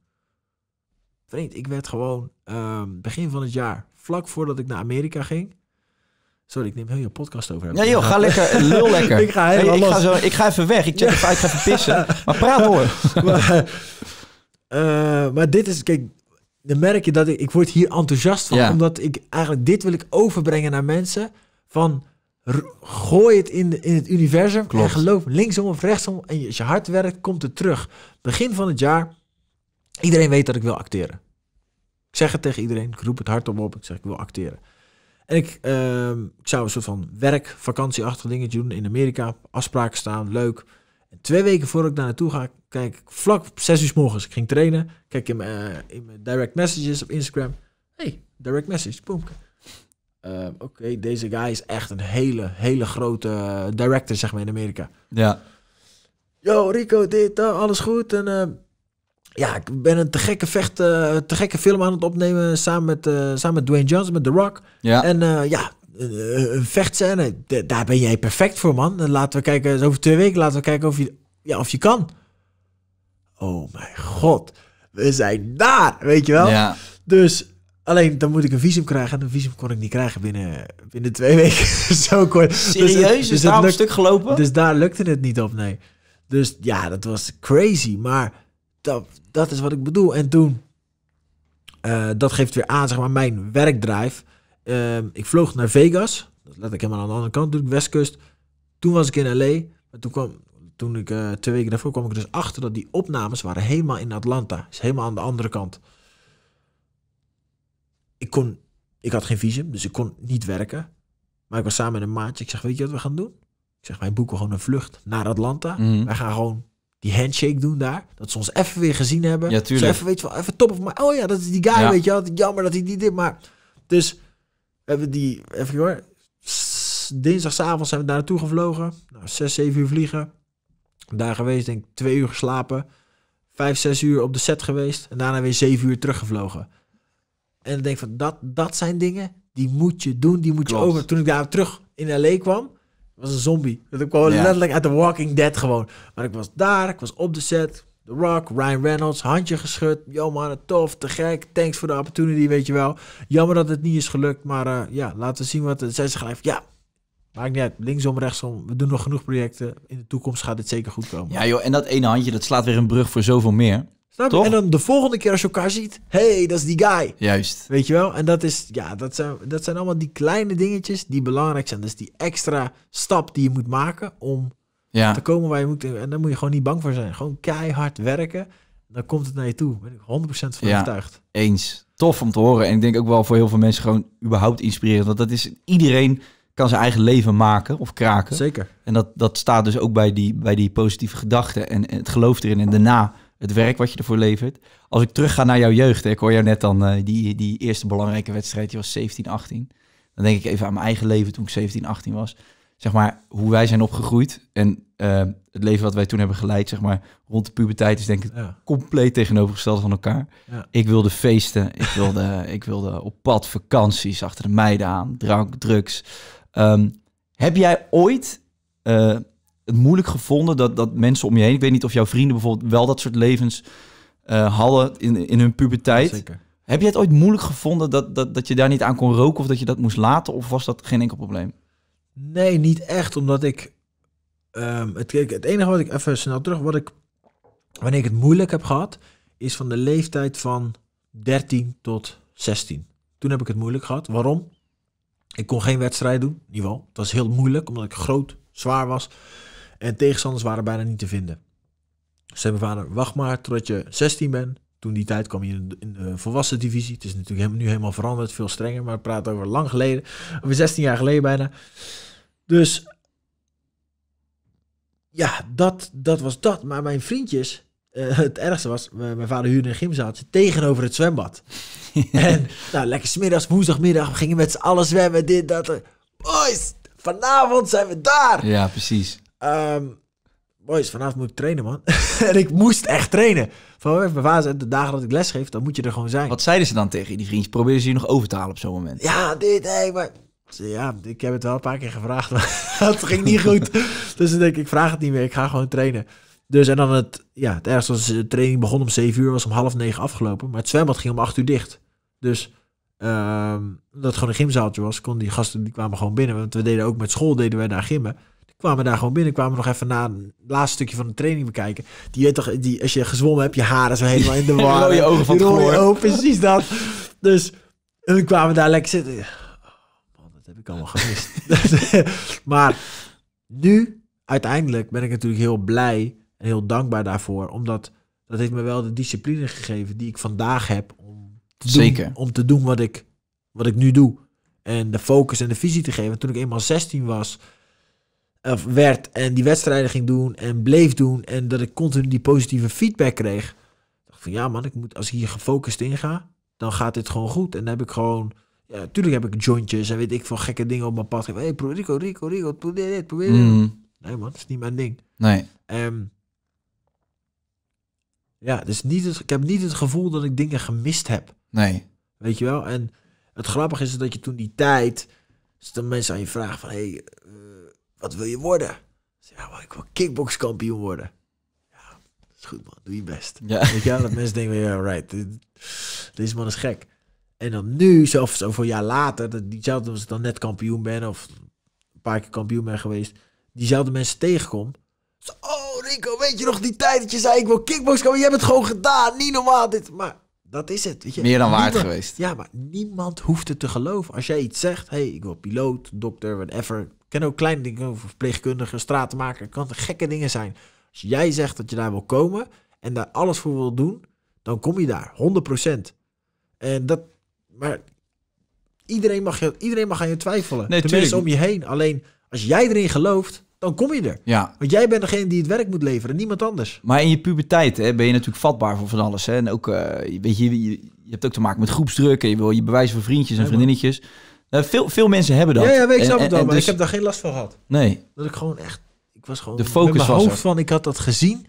Vriend, ik werd gewoon ehm, begin van het jaar, vlak voordat ik naar Amerika ging, Sorry, ik neem heel je podcast over. Ja, joh, ga lekker, lul lekker. ik ga helemaal ik Ga zo, ik ga even weg, ik check even uit, ik ga even pissen. Maar praat hoor. maar, eh, maar dit is, kijk, dan merk je dat ik, ik word hier enthousiast van. Omdat ik eigenlijk dit wil ik overbrengen naar mensen. Van gooi het in, de, in het universum. En geloof linksom of rechtsom. En als je hard werkt, komt het terug. Begin van het jaar. Iedereen weet dat ik wil acteren. Ik zeg het tegen iedereen. Ik roep het hardop op. Ik zeg ik wil acteren. En ik, ehm, ik zou een soort van werk, vakantieachtig dingen doen in Amerika. Afspraken staan, leuk twee weken voor ik daar naartoe ga, kijk vlak op zes uur morgens. Ik ging trainen, kijk in mijn, eh, in mijn direct messages op Instagram. Hey, direct message, boom. Eh, oké, deze guy is echt een hele, hele grote eh, director, zeg maar, in Amerika. Ja. Yo, Rico, dit, alles goed? En ja, ik ben een te gekke vecht, te gekke film aan het opnemen samen met, samen met Dwayne Johnson, met The Rock. Ja. En ja, een vechtscène, daar ben jij perfect voor, man. Laten we kijken, dus over twee weken laten we kijken of je, ja, of je kan. Oh mijn god, we zijn daar, weet je wel? Ja. Dus alleen dan moet ik een visum krijgen en een visum kon ik niet krijgen binnen, binnen twee weken. Zo kort. Serieus? Dus, het, dus daar een stuk gelopen? Dus daar lukte het niet op, nee. Dus ja, dat was crazy, maar dat, dat is wat ik bedoel. En toen, eh, dat geeft weer aan, zeg maar, mijn werkdrijf Ehm, ik vloog naar Vegas. Dat let ik helemaal aan de andere kant, natuurlijk, Westkust. Toen was ik in LA. Maar toen kwam, toen ik eh, twee weken daarvoor kwam ik dus achter dat die opnames waren helemaal in Atlanta. Dus helemaal aan de andere kant. Ik kon, ik had geen visum, dus ik kon niet werken. Maar ik was samen met een maatje. Ik zeg, weet je wat we gaan doen? Ik zeg, wij boeken gewoon een vlucht naar Atlanta. Mhm. Wij gaan gewoon die handshake doen daar. Dat ze ons even weer gezien hebben. Ja, tuurlijk. even, weet je wel, even top of maar. Oh ja, dat is die guy, weet je wel. Jammer dat hij niet dit, maar... Dus we hebben die, even hoor, dinsdagavond zijn we daar naartoe gevlogen. Nou, 6, 7 uur vliegen. Daar geweest, denk ik, twee uur geslapen. Vijf, zes uur op de set geweest. En daarna weer zeven uur teruggevlogen. En ik denk van, dat, dat zijn dingen die moet je doen, die moet je over. Toen ik daar terug in L.A. kwam, was een zombie. Dat ik gewoon ja. letterlijk uit The Walking Dead gewoon. Maar ik was daar, ik was op de set. The Rock, Ryan Reynolds, handje geschud. Yo man, tof, te gek. Thanks voor de opportunity, weet je wel. Jammer dat het niet is gelukt, maar eh, ja, laten we zien wat... Uh, zij ze gelijk, ja, Maakt niet uit, linksom, rechtsom. We doen nog genoeg projecten. In de toekomst gaat het zeker goed komen. Ja joh, en dat ene handje, dat slaat weer een brug voor zoveel meer. Snap En dan de volgende keer als je elkaar ziet, hey, dat is die guy. Juist. Weet je wel? En dat, is, ja, dat, zijn, dat zijn allemaal die kleine dingetjes die belangrijk zijn. Dus die extra stap die je moet maken om ja. Te komen waar je moet. En daar moet je gewoon niet bang voor zijn. Gewoon keihard werken. Dan komt het naar je toe. Ben ik 100% van ja, overtuigd. Eens. Tof om te horen. En ik denk ook wel voor heel veel mensen gewoon überhaupt inspirerend. Want dat is iedereen kan zijn eigen leven maken of kraken. Zeker. En dat, dat staat dus ook bij die, bij die positieve gedachten en, het geloof erin. En daarna het werk wat je ervoor levert. Als ik terug ga naar jouw jeugd, hè, ik hoor jou net dan eh, die, die eerste belangrijke wedstrijd, die was 17, 18. Dan denk ik even aan mijn eigen leven toen ik 17, 18 was. Zeg maar, hoe wij zijn opgegroeid. En eh, het leven wat wij toen hebben geleid, zeg maar, rond de puberteit is denk ik compleet tegenovergesteld van elkaar. Ik wilde feesten, ik wilde, ik wilde op pad, vakanties, achter de meiden aan, drank, drugs. Ehm, heb jij ooit eh, het moeilijk gevonden dat, dat mensen om je heen, ik weet niet of jouw vrienden bijvoorbeeld wel dat soort levens eh, hadden in, in hun puberteit? Zeker. Heb jij het ooit moeilijk gevonden dat, dat, dat je daar niet aan kon roken of dat je dat moest laten? Of was dat geen enkel probleem? Nee, niet echt, omdat ik Ehm, het, het enige wat ik even snel terug, wat ik, wanneer ik het moeilijk heb gehad, is van de leeftijd van 13 tot 16. Toen heb ik het moeilijk gehad. Waarom? Ik kon geen wedstrijd doen, in ieder geval. Het was heel moeilijk, omdat ik groot, zwaar was. En tegenstanders waren bijna niet te vinden. Ze zei mijn vader, wacht maar totdat je 16 bent. Toen die tijd kwam je in de, volwassen divisie. Het is natuurlijk nu helemaal veranderd, veel strenger. Maar we praten over lang geleden, over 16 jaar geleden bijna. Dus ja, dat, dat was dat. Maar mijn vriendjes, eh, het ergste was, mijn vader huurde een gymzaaltje tegenover het zwembad. en nou, lekker smiddags, woensdagmiddag, we gingen met z'n allen zwemmen, dit, dat. Uh, boys, vanavond zijn we daar! Ja, precies. Um, boys, vanavond moet ik trainen, man. en ik moest echt trainen. Van mijn vader de dagen dat ik les geef, dan moet je er gewoon zijn. Wat zeiden ze dan tegen die vriendjes? Probeerden ze je nog over te halen op zo'n moment? Ja, dit, hé, hey, maar ja, ik heb het wel een paar keer gevraagd, maar het ging niet goed. Dus dan denk ik, ik vraag het niet meer, ik ga gewoon trainen. Dus en dan het, ja, het ergste was, de training begon om 7 uur, was om half negen afgelopen. Maar het zwembad ging om acht uur dicht. Dus uh, ehm, dat het gewoon een gymzaaltje was, kon die gasten, die kwamen gewoon binnen. Want we deden ook met school, deden wij daar gymmen. Die kwamen daar gewoon binnen, kwamen nog even na het laatste stukje van de training bekijken. Die weet toch, die, als je gezwommen hebt, je haren zo helemaal in de war. je ogen van het precies dat. Dus dan kwamen daar lekker zitten heb ik allemaal gemist. maar nu, uiteindelijk, ben ik natuurlijk heel blij en heel dankbaar daarvoor. Omdat dat heeft me wel de discipline gegeven die ik vandaag heb om te Zeker. doen, om te doen wat, ik, wat ik nu doe. En de focus en de visie te geven. toen ik eenmaal 16 was, of werd en die wedstrijden ging doen en bleef doen. En dat ik continu die positieve feedback kreeg. Dacht van ja man, ik moet, als ik hier gefocust in ga, dan gaat dit gewoon goed. En dan heb ik gewoon ja, natuurlijk heb ik jointjes en weet ik veel gekke dingen op mijn pad. Hé, hey, Rico, Rico, Rico, probeer dit, probeer dit. Mm. Nee man, dat is niet mijn ding. Nee. Ehm, ja, dus niet ik heb niet het gevoel dat ik dingen gemist heb. Nee. Weet je wel? En het grappige is dat je toen die tijd... Dus mensen aan je vragen van... Hé, hey, eh, wat wil je worden? Zeg, ja, ik wil kickboxkampioen worden. Ja, dat is goed man, doe je best. Ja. Weet je wel? Dat mensen denken, ja, right. Deze man is gek. En dan nu, zelfs over een jaar later, dat diezelfde als ik dan net kampioen ben of een paar keer kampioen ben geweest, diezelfde mensen tegenkom. Zo, oh Rico, weet je nog die tijd dat je zei ik wil kickbox komen? Je hebt het gewoon gedaan, niet normaal dit. Maar dat is het. Weet je? Meer dan waard geweest. Ja, maar niemand hoeft het te geloven. Als jij iets zegt, hey, ik wil piloot, dokter, whatever. ik Ken ook kleine dingen, verpleegkundige, stratenmaker, kan gekke dingen zijn. Als jij zegt dat je daar wil komen en daar alles voor wil doen, dan kom je daar, 100%. En dat, maar iedereen mag, je, iedereen mag aan je twijfelen. Nee, de mensen om je heen. Alleen als jij erin gelooft, dan kom je er. Want jij bent degene die het werk moet leveren, niemand anders. Maar in je puberteit hè, ben je natuurlijk vatbaar voor van alles. Hè? En ook, eh, weet je, je, hebt ook te maken met groepsdruk. En je wil je bewijzen voor vriendjes en vriendinnetjes. Nou, veel, veel mensen hebben dat. Ja, ja weet ik snap het maar dus- ik heb daar geen last van gehad. Nee. Dat ik gewoon echt, ik was gewoon de focus mijn was hoofd van, ik had dat gezien.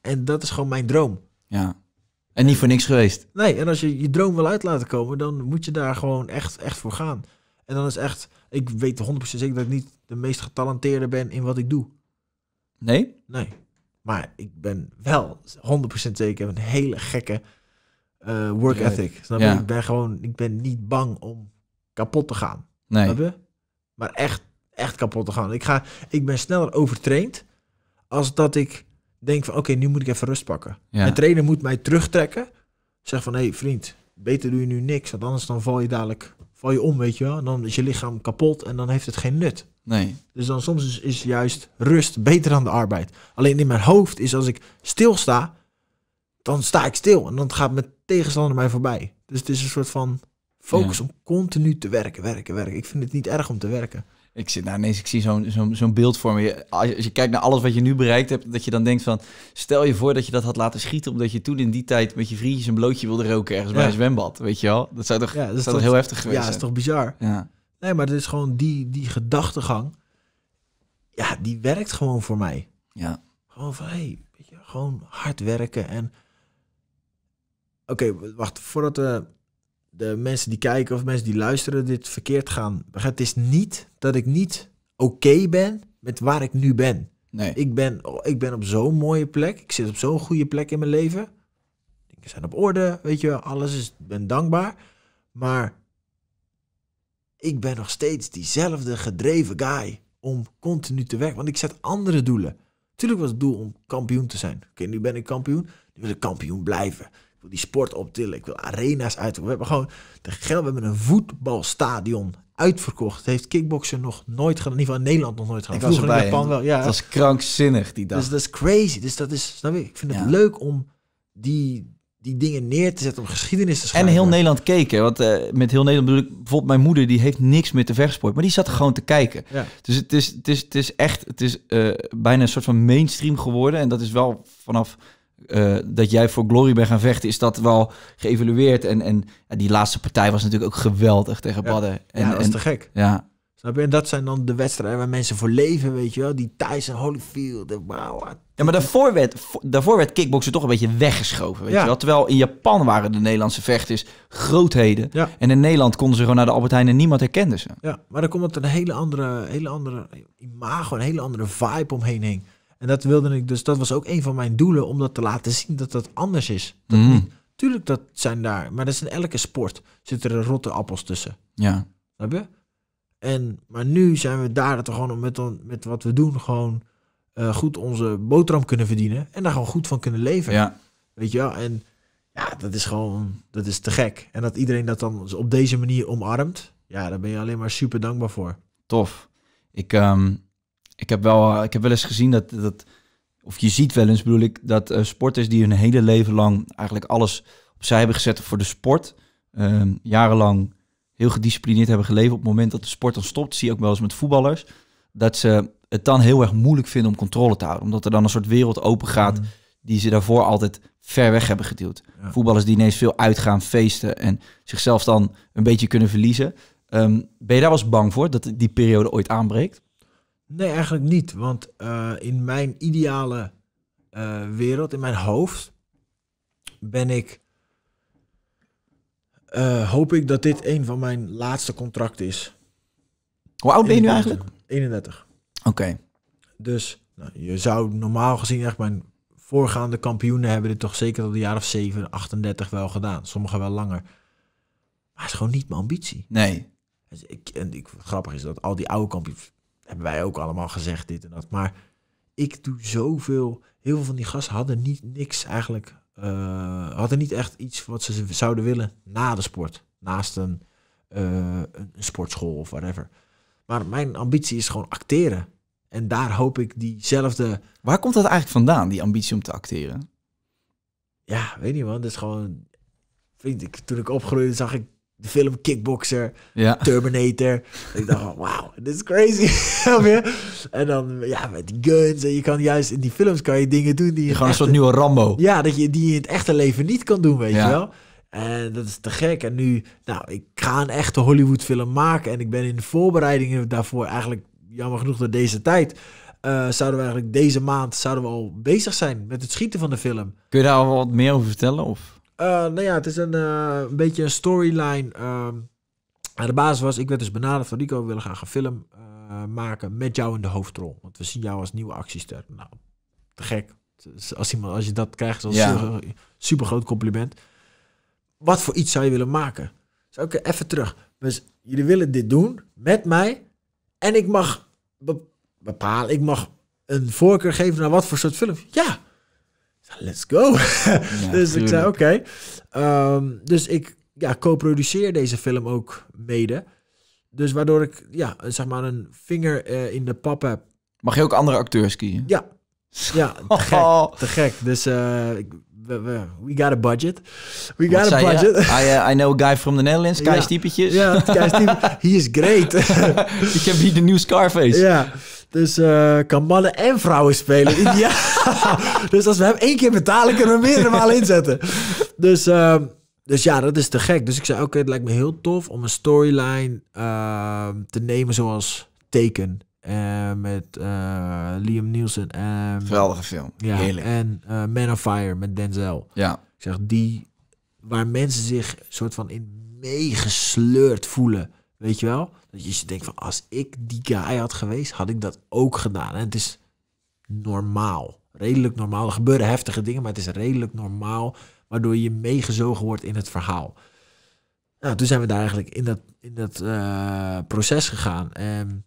En dat is gewoon mijn droom. Ja. En niet voor niks geweest. Nee, en als je je droom wil uit laten komen, dan moet je daar gewoon echt, echt voor gaan. En dan is echt, ik weet 100% zeker dat ik niet de meest getalenteerde ben in wat ik doe. Nee? Nee. Maar ik ben wel 100% zeker een hele gekke uh, work ethic. Snap je? Ja. Ik ben gewoon, ik ben niet bang om kapot te gaan. Nee. Snap je? Maar echt, echt kapot te gaan. Ik, ga, ik ben sneller overtraind als dat ik denk van oké, nu moet ik even rust pakken. Mijn trainer moet mij terugtrekken. Zeg van hé hey, vriend, beter doe je nu niks. Want anders dan val je dadelijk val je om, weet je wel. Dan is je lichaam kapot en dan heeft het geen nut. Nee. Dus dan soms is, juist rust beter dan de arbeid. Alleen in mijn hoofd is als ik stilsta, dan sta ik stil. En dan gaat mijn tegenstander mij voorbij. Dus het is een soort van focus om continu te werken, werken, werken. Ik vind het niet erg om te werken. Ik zit nou ineens, ik zie zo'n zo'n zo'n beeld voor me. Als je, kijkt naar alles wat je nu bereikt hebt, dat je dan denkt van... Stel je voor dat je dat had laten schieten omdat je toen in die tijd met je vriendjes een blootje wilde roken ergens bij een zwembad. Weet je wel? Dat zou toch, ja, dat is zou toch heel heftig geweest Ja, dat is toch bizar? Ja. Nee, maar het is gewoon die, die gedachtegang. Ja, die werkt gewoon voor mij. Ja. Gewoon van, hey, gewoon hard werken en... Oké, wacht, voordat we de mensen die kijken of mensen die luisteren dit verkeerd gaan. Het is niet dat ik niet oké ben met waar ik nu ben. Nee. Ik ben, ik ben op zo'n mooie plek. Ik zit op zo'n goede plek in mijn leven. Dingen zijn op orde, weet je wel. Alles is, ben dankbaar. Maar ik ben nog steeds diezelfde gedreven guy om continu te werken. Want ik zet andere doelen. Tuurlijk was het doel om kampioen te zijn. Oké, nu ben ik kampioen. Nu wil ik kampioen blijven wil die sport optillen. Ik wil arena's uit. We hebben gewoon de geld. We hebben een voetbalstadion uitverkocht. Dat heeft kickboksen nog nooit gedaan. In ieder geval in Nederland nog nooit gedaan. Ik was erbij, in Japan wel. Ja. Dat was krankzinnig die dag. Dus dat is crazy. Dus dat is, snap ik? ik vind het leuk om die, die dingen neer te zetten, om geschiedenis te schrijven. En heel Nederland keken. Want eh, met heel Nederland bedoel ik bijvoorbeeld mijn moeder, die heeft niks met de vechtsport. Maar die zat gewoon te kijken. Ja. Dus het is, het, is, het is echt, het is eh, bijna een soort van mainstream geworden. En dat is wel vanaf eh, dat jij voor Glory bent gaan vechten, is dat wel geëvalueerd. En, en die laatste partij was natuurlijk ook geweldig tegen Badden. Ja, en, ja, dat is te gek. Ja. En dat zijn dan de wedstrijden waar mensen voor leven, weet je wel. Die Tyson Holyfield, eh, wauw. Ja, maar daarvoor werd, daarvoor werd kickboksen toch een beetje weggeschoven, weet ja. je wel. Terwijl in Japan waren de Nederlandse vechters grootheden. Ja. En in Nederland konden ze gewoon naar de Albert Heijn en niemand herkende ze. Ja, maar dan komt het een hele andere, hele andere imago, een hele andere vibe omheen heen. En dat wilde ik dus, dat was ook een van mijn doelen, om dat te laten zien dat dat anders is. Dat mhm. niet, tuurlijk, dat zijn daar, maar dat is in elke sport, zitten er rotte appels tussen. Ja. hebben je? En, maar nu zijn we daar dat we gewoon met, met wat we doen gewoon eh, goed onze boterham kunnen verdienen en daar gewoon goed van kunnen leven. Ja. Weet je wel? En ja, dat is gewoon, dat is te gek. En dat iedereen dat dan op deze manier omarmt, ja, daar ben je alleen maar super dankbaar voor. Tof. Ik, ehm, ik heb wel, eh, ik heb wel eens gezien dat, dat, of je ziet wel eens bedoel ik, dat eh, sporters die hun hele leven lang eigenlijk alles opzij hebben gezet voor de sport, ehm, jarenlang heel gedisciplineerd hebben geleefd, op het moment dat de sport dan stopt, zie je ook wel eens met voetballers, dat ze het dan heel erg moeilijk vinden om controle te houden. Omdat er dan een soort wereld open gaat mm. die ze daarvoor altijd ver weg hebben geduwd. Voetballers die ineens veel uitgaan, feesten en zichzelf dan een beetje kunnen verliezen. Ehm, ben je daar wel eens bang voor dat die periode ooit aanbreekt? Nee, eigenlijk niet. Want eh, in mijn ideale eh, wereld, in mijn hoofd, ben ik. Eh, hoop ik dat dit een van mijn laatste contracten is. Hoe oud ben je nu eigenlijk? 31. Oké. Dus nou, je zou normaal gezien echt mijn voorgaande kampioenen hebben dit toch zeker tot een jaar of 7, 38 wel gedaan. Sommigen wel langer. Maar het is gewoon niet mijn ambitie. Nee. ik, en ik, grappig is dat al die oude kampioenen hebben wij ook allemaal gezegd dit en dat. Maar ik doe zoveel. Heel veel van die gasten hadden niet niks eigenlijk. Eh, hadden niet echt iets wat ze zouden willen na de sport. Naast een, eh, een, sportschool of whatever. Maar mijn ambitie is gewoon acteren. En daar hoop ik diezelfde. Waar komt dat eigenlijk vandaan, die ambitie om te acteren? Ja, weet niet man. Dat is gewoon. Vind ik, toen ik opgroeide zag ik de film Kickboxer, Terminator. ik dacht wow, wauw, dit is crazy. en dan, ja, met guns. En je kan juist in die films kan je dingen doen die... Je gewoon een soort nieuwe Rambo. Ja, dat je, die in het echte leven niet kan doen, weet je wel. En dat is te gek. En nu, nou, ik ga een echte Hollywood film maken. En ik ben in de voorbereidingen daarvoor eigenlijk, jammer genoeg door deze tijd... Eh, zouden we eigenlijk deze maand zouden we al bezig zijn met het schieten van de film. Kun je daar al wat meer over vertellen? Of? Eh, nou ja, het is een, eh, een beetje een storyline. Ehm. de basis was, ik werd dus benaderd van Rico, we willen gaan een film eh, maken met jou in de hoofdrol. Want we zien jou als nieuwe actiester. Nou, te gek. Dus als, iemand, als je dat krijgt, dat is super, groot compliment. Wat voor iets zou je willen maken? Zou dus ik even terug. Dus jullie willen dit doen met mij. En ik mag bepalen, ik mag een voorkeur geven naar wat voor soort film. Ja, Let's go. dus ik zei, oké. Ehm, dus ik ja, co-produceer deze film ook mede. Dus waardoor ik ja, zeg maar een vinger eh, in de pap heb. Mag je ook andere acteurs kiezen? Ja. Ja, te gek. Te gek. Dus uh, we got a budget. We got a budget. I, eh, I, know a guy from the Netherlands, Kai ja. Ja, Kai He is great. ik heb hier de nieuwe Scarface. Ja. Dus eh, kan mannen en vrouwen spelen. ja dus als we hem één keer betalen, kunnen we meerdere malen inzetten. Dus, ehm, dus ja, dat is te gek. Dus ik zei, oké, het lijkt me heel tof om een storyline ehm, te nemen zoals Teken. Eh, met eh, Liam Nielsen. En, Geweldige film. Ja, En Man of Fire met Denzel. Ja. Ik zeg, die waar mensen zich soort van in meegesleurd voelen. Weet je wel? Dat je denkt van, als ik die guy had geweest, had ik dat ook gedaan. En het is normaal. Redelijk normaal. Er gebeuren heftige dingen, maar het is redelijk normaal. Waardoor je meegezogen wordt in het verhaal. Nou, toen zijn we daar eigenlijk in dat, in dat eh, proces gegaan. En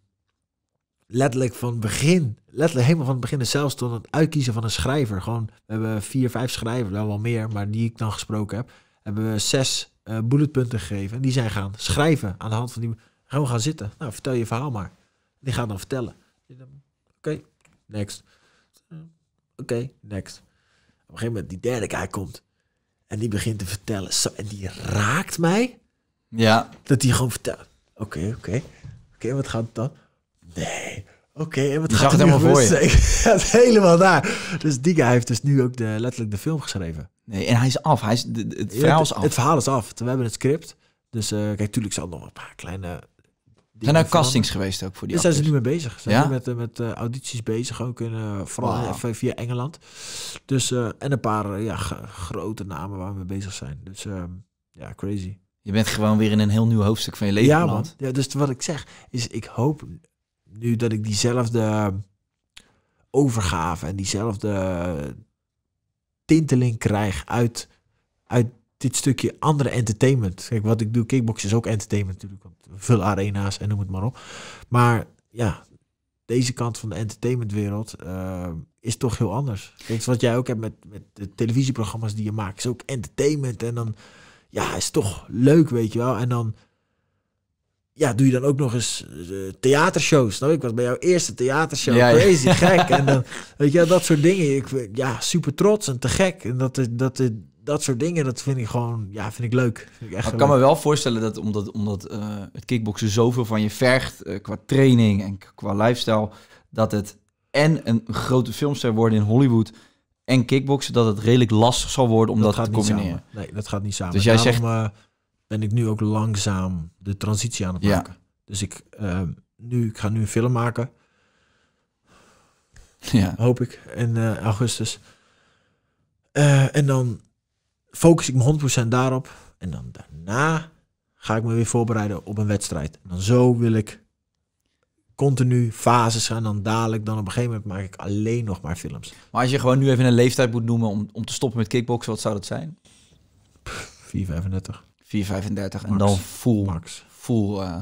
letterlijk van begin, letterlijk helemaal van het begin, zelfs tot het uitkiezen van een schrijver. Gewoon, we hebben vier, vijf schrijvers, wel, wel meer, maar die ik dan gesproken heb, hebben we zes uh, bulletpunten gegeven. En die zijn gaan schrijven aan de hand van die... Gewoon gaan zitten. Nou, vertel je verhaal maar. Die gaan dan vertellen. Oké, next. Oké, next. Op een gegeven moment die derde guy komt. En die begint te vertellen. Zo, en die raakt mij. Ja. Dat die gewoon vertelt. Oké, oké. Oké, wat gaat het dan? Nee. Oké, okay, wat gaat zag het helemaal voor je. Het helemaal daar. Dus die guy heeft dus nu ook de, letterlijk de film geschreven. Nee, en hij is af. Hij is, het verhaal is af. Het verhaal is af. We hebben het script. Dus uh, kijk, tuurlijk zal nog een paar kleine... Zijn er castings geweest ook voor die Daar zijn ze nu mee bezig. Ze zijn nu met, eh, met eh, audities bezig, ook in, vooral via Engeland. Dus, en een paar ja, grote namen waar we mee bezig zijn. Dus ehm, ja, crazy. Je bent gewoon weer in een heel nieuw hoofdstuk van je leven ja, man. Ja, dus wat ik zeg is, ik hoop nu dat ik diezelfde overgave en diezelfde tinteling krijg uit, uit dit stukje andere entertainment. Kijk, wat ik doe, kickboxen is ook entertainment natuurlijk. Want veel arena's en noem het maar op. Maar ja, deze kant van de entertainmentwereld eh, is toch heel anders. Kijk, wat jij ook hebt met, met de televisieprogramma's die je maakt, is ook entertainment. En dan, ja, is toch leuk, weet je wel. En dan ja, doe je dan ook nog eens eh, theatershows. Nou, ik was bij jouw eerste theatershow. Ja, Crazy, gek. En dan, weet je, dat soort dingen. Ik, ja, super trots en te gek. En dat, eh, dat, eh, dat soort dingen, dat vind ik gewoon, ja, vind ik leuk. ik, echt kan me wel voorstellen dat omdat, omdat uh, het kickboksen zoveel van je vergt qua training en qua lifestyle, dat het en een grote filmster worden in Hollywood en kickboksen, dat het redelijk lastig zal worden om dat, te combineren. Nee, dat gaat niet samen. Dus jij zegt ben ik nu ook langzaam de transitie aan het maken. Dus ik, ehm, nu, ik ga nu een film maken. Ja. Hoop ik, in eh, augustus. Eh, en dan focus ik me 100% daarop. En dan daarna ga ik me weer voorbereiden op een wedstrijd. dan zo wil ik continu fases gaan. En dan dadelijk, dan op een gegeven moment maak ik alleen nog maar films. Maar als je gewoon nu even een leeftijd moet noemen om, om te stoppen met kickboksen, wat zou dat zijn? 4,35. 435 en dan full, max. full uh,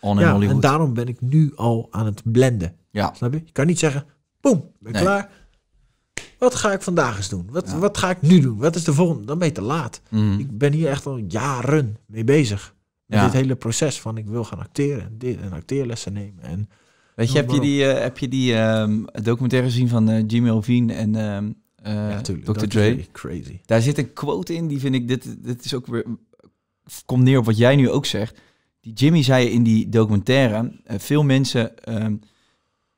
on ja, Hollywood. En daarom ben ik nu al aan het blenden. Ja. Snap je? Je kan niet zeggen, boem, ben nee. klaar. Wat ga ik vandaag eens doen? Wat, wat ga ik nu doen? Wat is de volgende? Dan ben je te laat. Mm. Ik ben hier echt al jaren mee bezig. Met dit hele proces van ik wil gaan acteren. Dit, en acteerlessen nemen. En Weet je, eh, heb je, die, heb je die documentaire gezien van uh, Jimmy Olveen en ehm, Dr. Dre? Crazy. Daar zit een quote in, die vind ik, dit, dit is ook weer komt neer op wat jij nu ook zegt. Die Jimmy zei in die documentaire, eh, veel mensen ehm,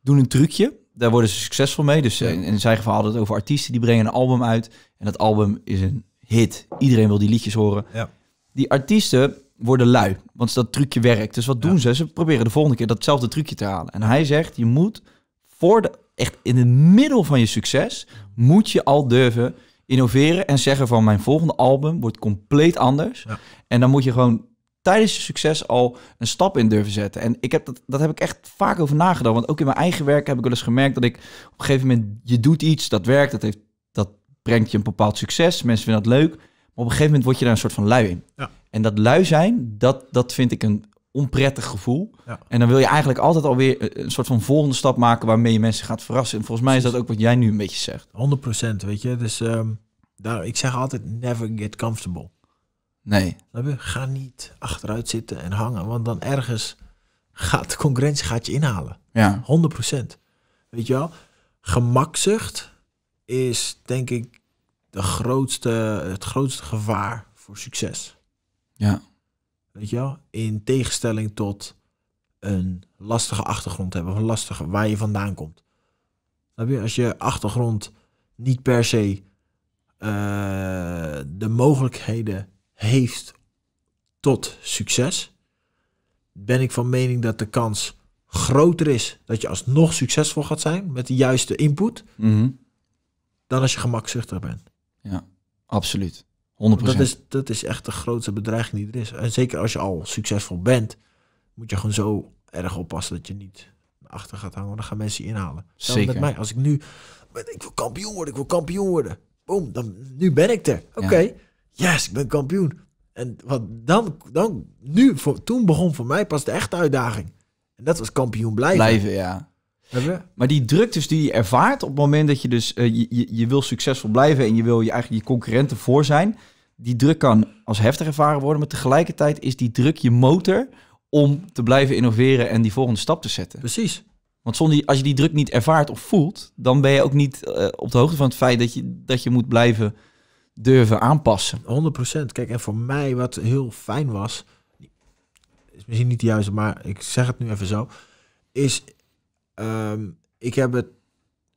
doen een trucje. Daar worden ze succesvol mee. Dus in, eh, in zijn geval hadden het over artiesten die brengen een album uit. En dat album is een hit. Iedereen wil die liedjes horen. Ja. Die artiesten worden lui, want dat trucje werkt. Dus wat doen ze? Ze proberen de volgende keer datzelfde trucje te halen. En hij zegt, je moet voor de, echt in het middel van je succes, moet je al durven innoveren en zeggen van mijn volgende album wordt compleet anders. En dan moet je gewoon tijdens je succes al een stap in durven zetten. En ik heb dat, dat heb ik echt vaak over nagedacht. Want ook in mijn eigen werk heb ik wel eens gemerkt dat ik op een gegeven moment, je doet iets, dat werkt, dat, heeft, dat brengt je een bepaald succes. Mensen vinden dat leuk. Maar op een gegeven moment word je daar een soort van lui in. Ja. En dat lui zijn, dat, dat vind ik een onprettig gevoel. En dan wil je eigenlijk altijd alweer eh, een soort van volgende stap maken waarmee je mensen gaat verrassen. En volgens mij is dat ook wat jij nu een beetje zegt. 100% weet je. Dus ehm, daar, ik zeg altijd never get comfortable. Nee. Ga niet achteruit zitten en hangen, want dan ergens gaat de concurrentie gaat je inhalen. Ja. 100%. Weet je wel? Gemakzucht is denk ik de grootste, het grootste gevaar voor succes. Ja. In tegenstelling tot een lastige achtergrond hebben. Of een lastige waar je vandaan komt. Als je achtergrond niet per se eh, de mogelijkheden heeft tot succes. Ben ik van mening dat de kans groter is dat je alsnog succesvol gaat zijn met de juiste input. Mhm. Dan als je gemakzuchtig bent. Ja, absoluut. Dat is, dat is echt de grootste bedreiging die er is. En zeker als je al succesvol bent, moet je gewoon zo erg oppassen dat je niet achter gaat hangen. Dan gaan mensen inhalen. Zeker. met mij. Als ik nu, ik wil kampioen worden, ik wil kampioen worden. Boom, dan, nu ben ik er. Oké, ja. yes, ik ben kampioen. En wat dan, dan nu, voor, toen begon voor mij pas de echte uitdaging. En dat was kampioen blijven. Blijven, ja. Maar die druk dus die je ervaart op het moment dat je dus eh, je, je, je, wil succesvol blijven en je wil je eigenlijk je concurrenten voor zijn. Die druk kan als heftig ervaren worden, maar tegelijkertijd is die druk je motor om te blijven innoveren en die volgende stap te zetten. Precies. Want zonder, als je die druk niet ervaart of voelt, dan ben je ook niet eh, op de hoogte van het feit dat je, dat je moet blijven durven aanpassen. 100%. Kijk, en voor mij wat heel fijn was, is misschien niet de juiste, maar ik zeg het nu even zo, is Ehm, ik heb het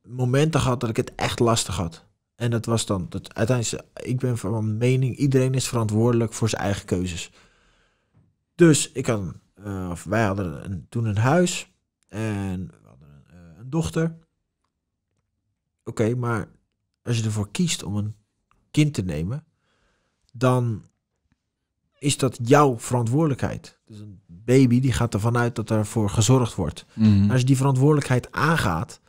momenten gehad dat ik het echt lastig had. En dat was dan, dat uiteindelijk, ik ben van mening, iedereen is verantwoordelijk voor zijn eigen keuzes. Dus ik had, eh, of wij hadden toen een huis en we hadden een, eh, een dochter. Oké, maar als je ervoor kiest om een kind te nemen, dan is dat jouw verantwoordelijkheid. Dus een baby die gaat ervan uit dat ervoor gezorgd wordt. Mhm. Als je die verantwoordelijkheid aangaat,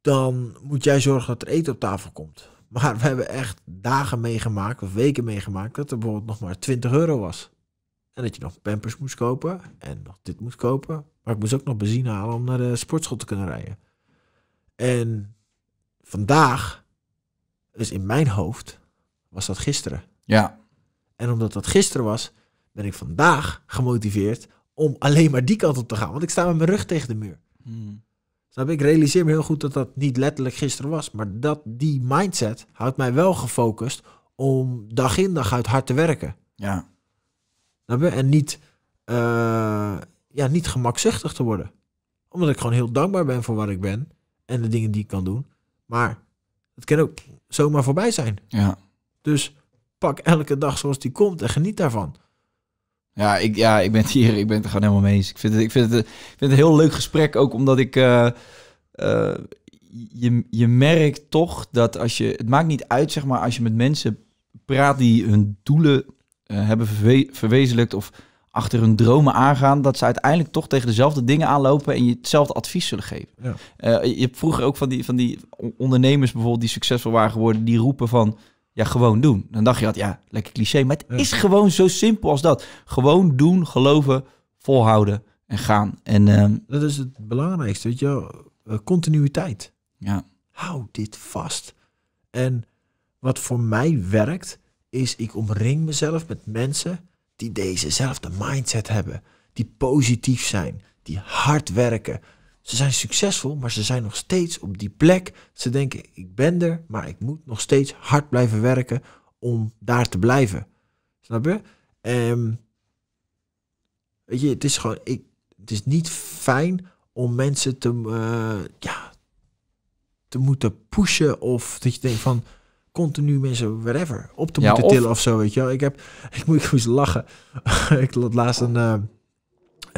dan moet jij zorgen dat er eten op tafel komt. Maar we hebben echt dagen meegemaakt of weken meegemaakt dat er bijvoorbeeld nog maar 20 euro was. En dat je nog pampers moest kopen en nog dit moest kopen. Maar ik moest ook nog benzine halen om naar de sportschool te kunnen rijden. En vandaag, dus in mijn hoofd, was dat gisteren. Ja. En omdat dat gisteren was, ben ik vandaag gemotiveerd om alleen maar die kant op te gaan. Want ik sta met mijn rug tegen de muur. Hmm. Snap ik? realiseer me heel goed dat dat niet letterlijk gisteren was. Maar dat, die mindset houdt mij wel gefocust om dag in dag uit hard te werken. Ja. Snap En niet, uh, ja, niet gemakzuchtig te worden. Omdat ik gewoon heel dankbaar ben voor wat ik ben. En de dingen die ik kan doen. Maar het kan ook zomaar voorbij zijn. Ja. Dus pak elke dag zoals die komt en geniet daarvan. Ja, ik, ja, ik ben het hier. Ik ben het er gewoon helemaal mee eens. Ik vind het, ik vind het, ik vind het een heel leuk gesprek. Ook omdat ik. Uh, je, je merkt toch dat als je. Het maakt niet uit, zeg maar, als je met mensen praat die hun doelen eh, hebben verwezenlijkt. of achter hun dromen aangaan, dat ze uiteindelijk toch tegen dezelfde dingen aanlopen en je hetzelfde advies zullen geven. Ja. je hebt vroeger ook van die, van die ondernemers bijvoorbeeld die succesvol waren geworden, die roepen van ja, gewoon doen. Dan dacht je dat, ja, lekker cliché. Maar het is gewoon zo simpel als dat. Gewoon doen, geloven, volhouden en gaan. En, ehm, dat is het belangrijkste, weet je eh, Continuïteit. Ja. Hou dit vast. En wat voor mij werkt, is ik omring mezelf met mensen die dezezelfde mindset hebben. Die positief zijn, die hard werken, ze zijn succesvol, maar ze zijn nog steeds op die plek. Ze denken, ik ben er, maar ik moet nog steeds hard blijven werken om daar te blijven. Snap je? Um, weet je, het is gewoon, ik, het is niet fijn om mensen te, eh, ja, te moeten pushen of dat je denkt van continu mensen whatever op te moeten tillen of zo, weet je wel. Ik heb, ik moet ik moest lachen. ik had laatst een, uh,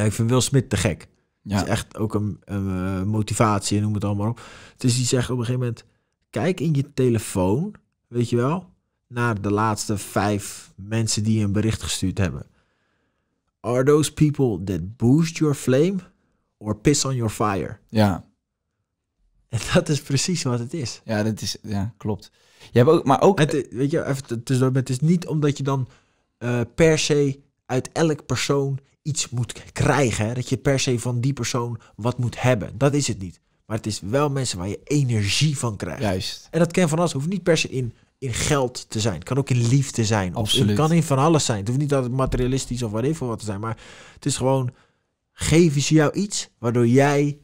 ik vind Will Smith te gek. Het is echt ook een, een eh, motivatie, noem het allemaal op. Dus die zegt op een gegeven moment, kijk in je telefoon, weet je wel, naar de laatste vijf mensen die een bericht gestuurd hebben. Are those people that boost your flame or piss on your fire? Ja. En dat is precies wat het is. Ja, dat is, ja klopt. Je hebt ook, maar ook... Het, weet je, even, het is, het is niet omdat je dan eh, per se uit elk persoon iets moet krijgen. Dat je per se van die persoon wat moet hebben. Dat is het niet. Maar het is wel mensen waar je energie van krijgt. Juist. En dat ken van alles. hoeft niet per se in, in geld te zijn. Het kan ook in liefde zijn. Absoluut. Of het kan in van alles zijn. Het hoeft niet altijd materialistisch of wat even wat te zijn. Maar het is gewoon, geven ze jou iets waardoor jij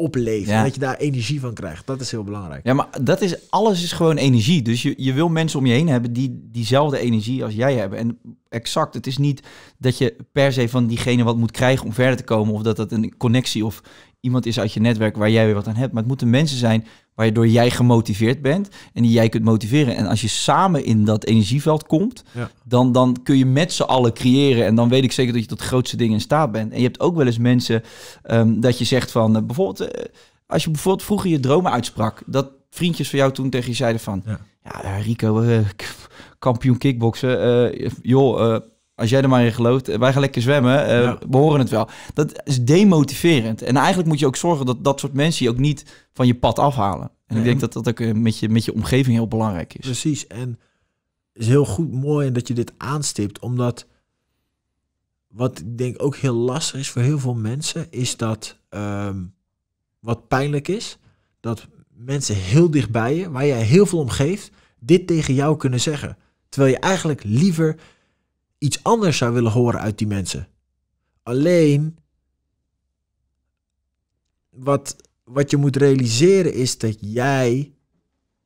Opleven. En dat je daar energie van krijgt. Dat is heel belangrijk. Ja, maar dat is, alles is gewoon energie. Dus je, je wil mensen om je heen hebben die diezelfde energie als jij hebben. En exact, het is niet dat je per se van diegene wat moet krijgen om verder te komen. Of dat dat een connectie of iemand is uit je netwerk waar jij weer wat aan hebt. Maar het moeten mensen zijn waardoor jij gemotiveerd bent en die jij kunt motiveren. En als je samen in dat energieveld komt, dan, dan kun je met z'n allen creëren. En dan weet ik zeker dat je tot grootste dingen in staat bent. En je hebt ook wel eens mensen ehm, dat je zegt van eh, bijvoorbeeld, eh, als je bijvoorbeeld vroeger je dromen uitsprak, dat vriendjes van jou toen tegen je zeiden van, ja, Rico, eh, kampioen kickboksen, joh als jij er maar in gelooft, eh, wij gaan lekker zwemmen, uh, we horen het wel. Dat is demotiverend. En eigenlijk moet je ook zorgen dat dat soort mensen je ook niet van je pad afhalen. En ik denk dat dat ook eh, met je, met je omgeving heel belangrijk is. Precies. En het is heel goed mooi dat je dit aanstipt, omdat wat ik denk ook heel lastig is voor heel veel mensen, is dat ehm, wat pijnlijk is, dat mensen heel dichtbij je, waar jij heel veel om geeft, dit tegen jou kunnen zeggen. Terwijl je eigenlijk liever iets anders zou willen horen uit die mensen. Alleen, wat, wat je moet realiseren is dat jij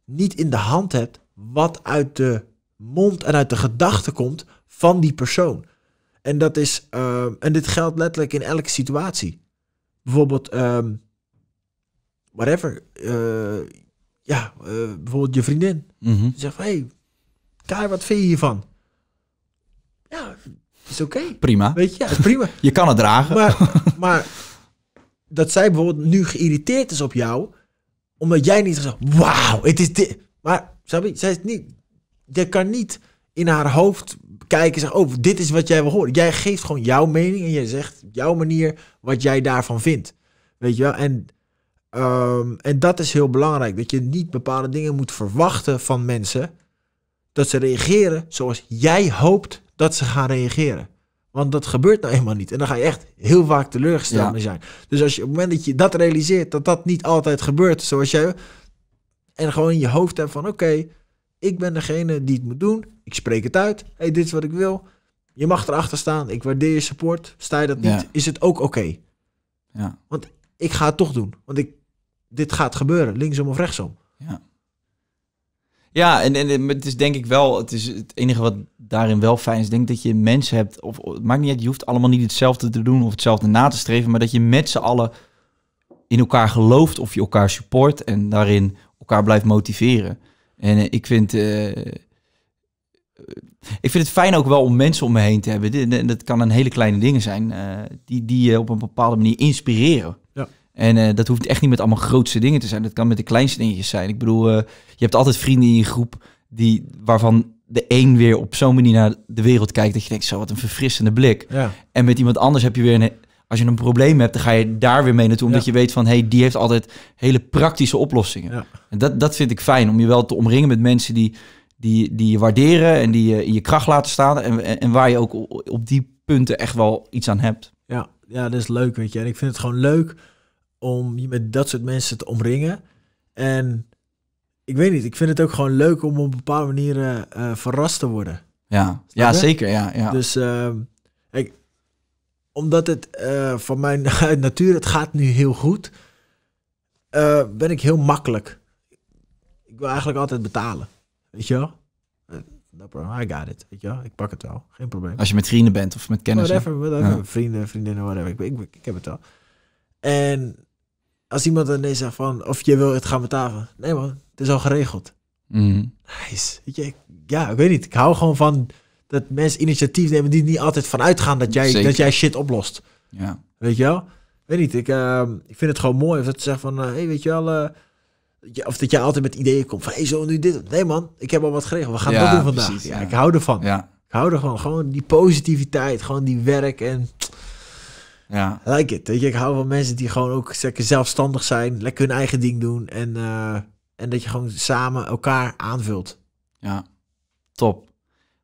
niet in de hand hebt wat uit de mond en uit de gedachten komt van die persoon. En dat is, ehm, en dit geldt letterlijk in elke situatie. Bijvoorbeeld, ehm, whatever, eh, ja, eh, bijvoorbeeld je vriendin. Mm zegt, hé, hey, Kai, wat vind je hiervan? Ja, nou, is oké. Prima. Weet je, ja, prima. je kan het dragen. Maar, maar dat zij bijvoorbeeld nu geïrriteerd is op jou, omdat jij niet zegt wauw, het is dit. Maar, snap je, zij is niet, je kan niet in haar hoofd kijken en zeggen, oh, dit is wat jij wil horen. Jij geeft gewoon jouw mening en jij zegt jouw manier wat jij daarvan vindt. Weet je wel? En, ehm, en dat is heel belangrijk, dat je niet bepaalde dingen moet verwachten van mensen, dat ze reageren zoals jij hoopt dat ze gaan reageren. Want dat gebeurt nou eenmaal niet. En dan ga je echt heel vaak teleurgesteld ja. zijn. Dus als je op het moment dat je dat realiseert, dat dat niet altijd gebeurt zoals jij. En gewoon in je hoofd hebt van oké, ik ben degene die het moet doen. Ik spreek het uit. hey, dit is wat ik wil. Je mag erachter staan. Ik waardeer je support. Sta je dat niet, is het ook oké. Ja. Want ik ga het toch doen. Want ik, dit gaat gebeuren, linksom of rechtsom. Ja. Ja, en, en het is denk ik wel, het, is het enige wat daarin wel fijn is, denk dat je mensen hebt, of het maakt niet uit, je hoeft allemaal niet hetzelfde te doen of hetzelfde na te streven, maar dat je met z'n allen in elkaar gelooft of je elkaar support en daarin elkaar blijft motiveren. En eh, ik vind, eh, ik vind het fijn ook wel om mensen om me heen te hebben. En dat kan een hele kleine dingen zijn, eh, die, die je op een bepaalde manier inspireren. En eh, dat hoeft echt niet met allemaal grootste dingen te zijn. Dat kan met de kleinste dingetjes zijn. Ik bedoel, eh, je hebt altijd vrienden in je groep die, waarvan de een weer op zo'n manier naar de wereld kijkt dat je denkt, zo wat een verfrissende blik. Ja. En met iemand anders heb je weer een, als je een probleem hebt, dan ga je daar weer mee naartoe. Omdat je weet van, hey, die heeft altijd hele praktische oplossingen. En dat, dat vind ik fijn, om je wel te omringen met mensen die, die, die je waarderen en die je eh, in je kracht laten staan. En, en waar je ook op die punten echt wel iets aan hebt. Ja, ja, dat is leuk, weet je. En ik vind het gewoon leuk om je met dat soort mensen te omringen. En ik weet niet, ik vind het ook gewoon leuk om op een bepaalde manieren eh, eh, verrast te worden. Ja, ja zeker. Ja, ja. Dus ehm, ik, omdat het uh, van mijn natuur, het gaat nu heel goed, ben ik heel makkelijk. Ik wil eigenlijk altijd betalen. Weet je wel? No problem, I got it. Weet je Ik pak het wel, geen probleem. Als je met vrienden bent of met kennissen. Vrienden, vriendinnen, whatever. Ik, ik, ik heb het wel. En als iemand dan ineens zegt van, of je wil het gaan betalen. Nee man, het is al geregeld. Mm. Weet je, ja, ik weet niet. Ik hou gewoon van dat mensen initiatief nemen die niet altijd vanuit gaan dat jij, dat jij shit oplost. Ja. Weet je wel? Weet niet, ik, ehm, ik vind het gewoon mooi of dat ze zeggen van, uh, hey, weet je wel... Uh, of dat jij altijd met ideeën komt van, hé, hey, zo nu dit. Nee man, ik heb al wat geregeld. We gaan dat doen vandaag. ja, ik hou ervan. Ja. Ik hou ervan. Gewoon die positiviteit, gewoon die werk en... Ja. Like it. je, ik hou van mensen die gewoon ook zeker zelfstandig zijn, lekker hun eigen ding doen en, eh, en dat je gewoon samen elkaar aanvult. Ja, top.